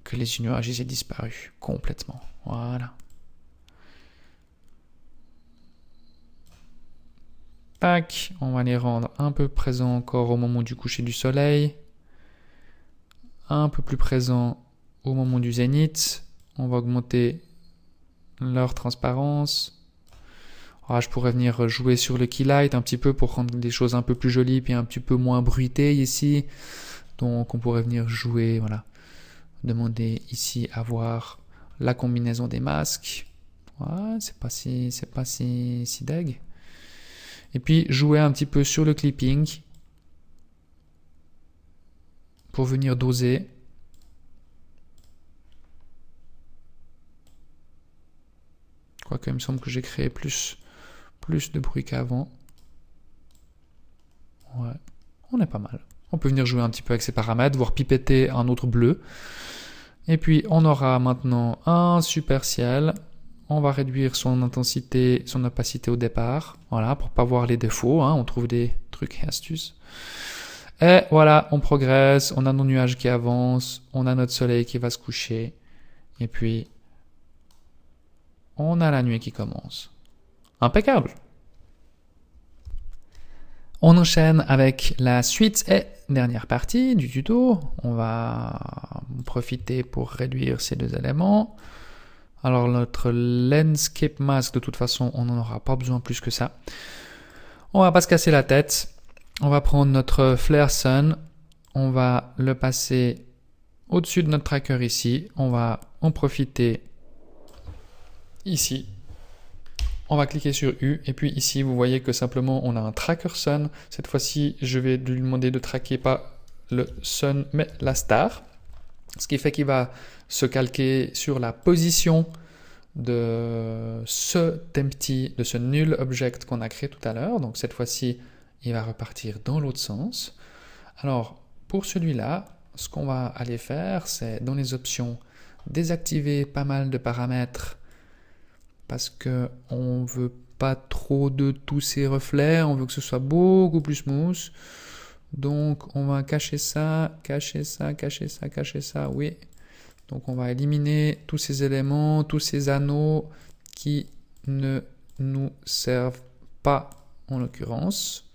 que les nuages aient disparu complètement. Voilà. on va les rendre un peu présents encore au moment du coucher du soleil. Un peu plus présents au moment du zénith. On va augmenter leur transparence. Ah, je pourrais venir jouer sur le key light un petit peu pour rendre les choses un peu plus jolies puis un petit peu moins bruitées ici. Donc on pourrait venir jouer, voilà. Demander ici à voir la combinaison des masques. voilà ah, c'est pas si, c'est pas si, si et puis jouer un petit peu sur le clipping pour venir doser. Quoique il me semble que j'ai créé plus, plus de bruit qu'avant. Ouais, on est pas mal. On peut venir jouer un petit peu avec ces paramètres, voire pipeter un autre bleu. Et puis on aura maintenant un super ciel on va réduire son intensité, son opacité au départ, voilà, pour pas voir les défauts, hein. on trouve des trucs et astuces. Et voilà, on progresse, on a nos nuages qui avancent, on a notre soleil qui va se coucher, et puis on a la nuit qui commence. Impeccable. On enchaîne avec la suite et dernière partie du tuto. On va profiter pour réduire ces deux éléments. Alors notre landscape mask, de toute façon, on n'en aura pas besoin plus que ça. On va pas se casser la tête. On va prendre notre flare sun. On va le passer au-dessus de notre tracker ici. On va en profiter ici. On va cliquer sur U et puis ici vous voyez que simplement on a un tracker sun. Cette fois-ci je vais lui demander de traquer pas le sun mais la star. Ce qui fait qu'il va se calquer sur la position de ce empty, de ce nul object qu'on a créé tout à l'heure. Donc cette fois-ci, il va repartir dans l'autre sens. Alors pour celui-là, ce qu'on va aller faire, c'est dans les options désactiver pas mal de paramètres parce qu'on ne veut pas trop de tous ces reflets, on veut que ce soit beaucoup plus smooth. Donc on va cacher ça, cacher ça, cacher ça, cacher ça, oui. Donc on va éliminer tous ces éléments, tous ces anneaux qui ne nous servent pas en l'occurrence.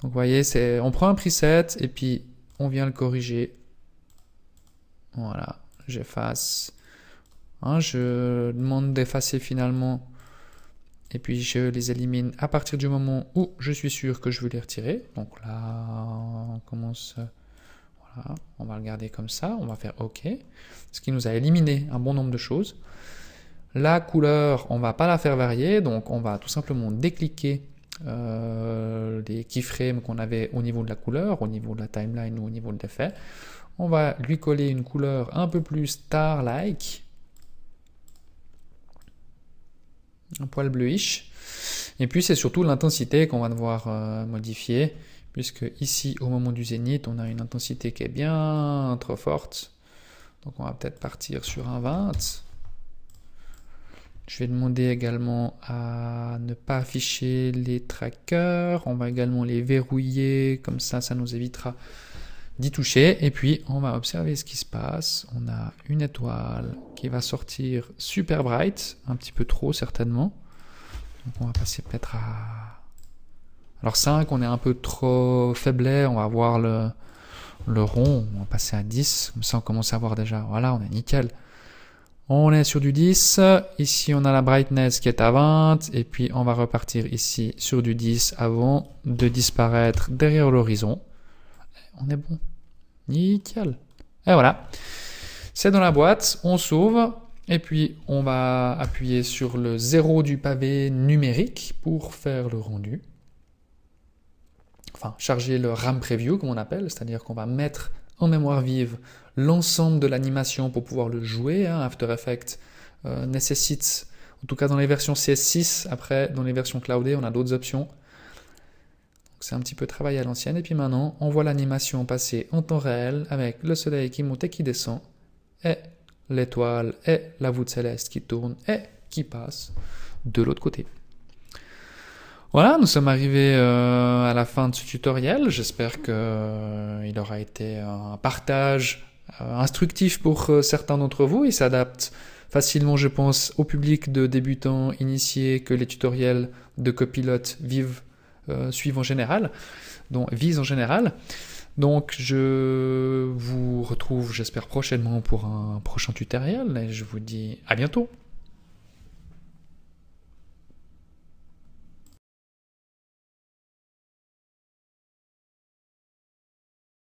Donc vous voyez, on prend un preset et puis on vient le corriger. Voilà, j'efface. je demande d'effacer finalement et puis je les élimine à partir du moment où je suis sûr que je veux les retirer. Donc là, on commence on va le garder comme ça, on va faire OK, ce qui nous a éliminé un bon nombre de choses. La couleur, on ne va pas la faire varier, donc on va tout simplement décliquer euh, les keyframes qu'on avait au niveau de la couleur, au niveau de la timeline ou au niveau de l'effet. On va lui coller une couleur un peu plus star-like, un poil bleuish. Et puis c'est surtout l'intensité qu'on va devoir euh, modifier puisque ici, au moment du zénith, on a une intensité qui est bien trop forte. Donc on va peut-être partir sur un 20. Je vais demander également à ne pas afficher les trackers. On va également les verrouiller, comme ça, ça nous évitera d'y toucher. Et puis, on va observer ce qui se passe. On a une étoile qui va sortir super bright, un petit peu trop certainement. Donc on va passer peut-être à alors 5, on est un peu trop faiblé, on va voir le, le rond, on va passer à 10, comme ça on commence à voir déjà, voilà, on est nickel. On est sur du 10, ici on a la brightness qui est à 20, et puis on va repartir ici sur du 10 avant de disparaître derrière l'horizon. On est bon, nickel. Et voilà, c'est dans la boîte, on s'ouvre, et puis on va appuyer sur le 0 du pavé numérique pour faire le rendu enfin, charger le RAM preview, comme on appelle, c'est-à-dire qu'on va mettre en mémoire vive l'ensemble de l'animation pour pouvoir le jouer. Hein. After Effects euh, nécessite, en tout cas dans les versions CS6, après dans les versions cloudées, on a d'autres options. C'est un petit peu travaillé à l'ancienne. Et puis maintenant, on voit l'animation passer en temps réel avec le soleil qui monte et qui descend, et l'étoile, et la voûte céleste qui tourne et qui passe de l'autre côté. Voilà, nous sommes arrivés euh, à la fin de ce tutoriel. J'espère qu'il euh, aura été un partage euh, instructif pour certains d'entre vous. Il s'adapte facilement, je pense, au public de débutants initiés que les tutoriels de copilote vivent, suivent en général, donc visent en général. Donc je vous retrouve, j'espère, prochainement pour un prochain tutoriel et je vous dis à bientôt.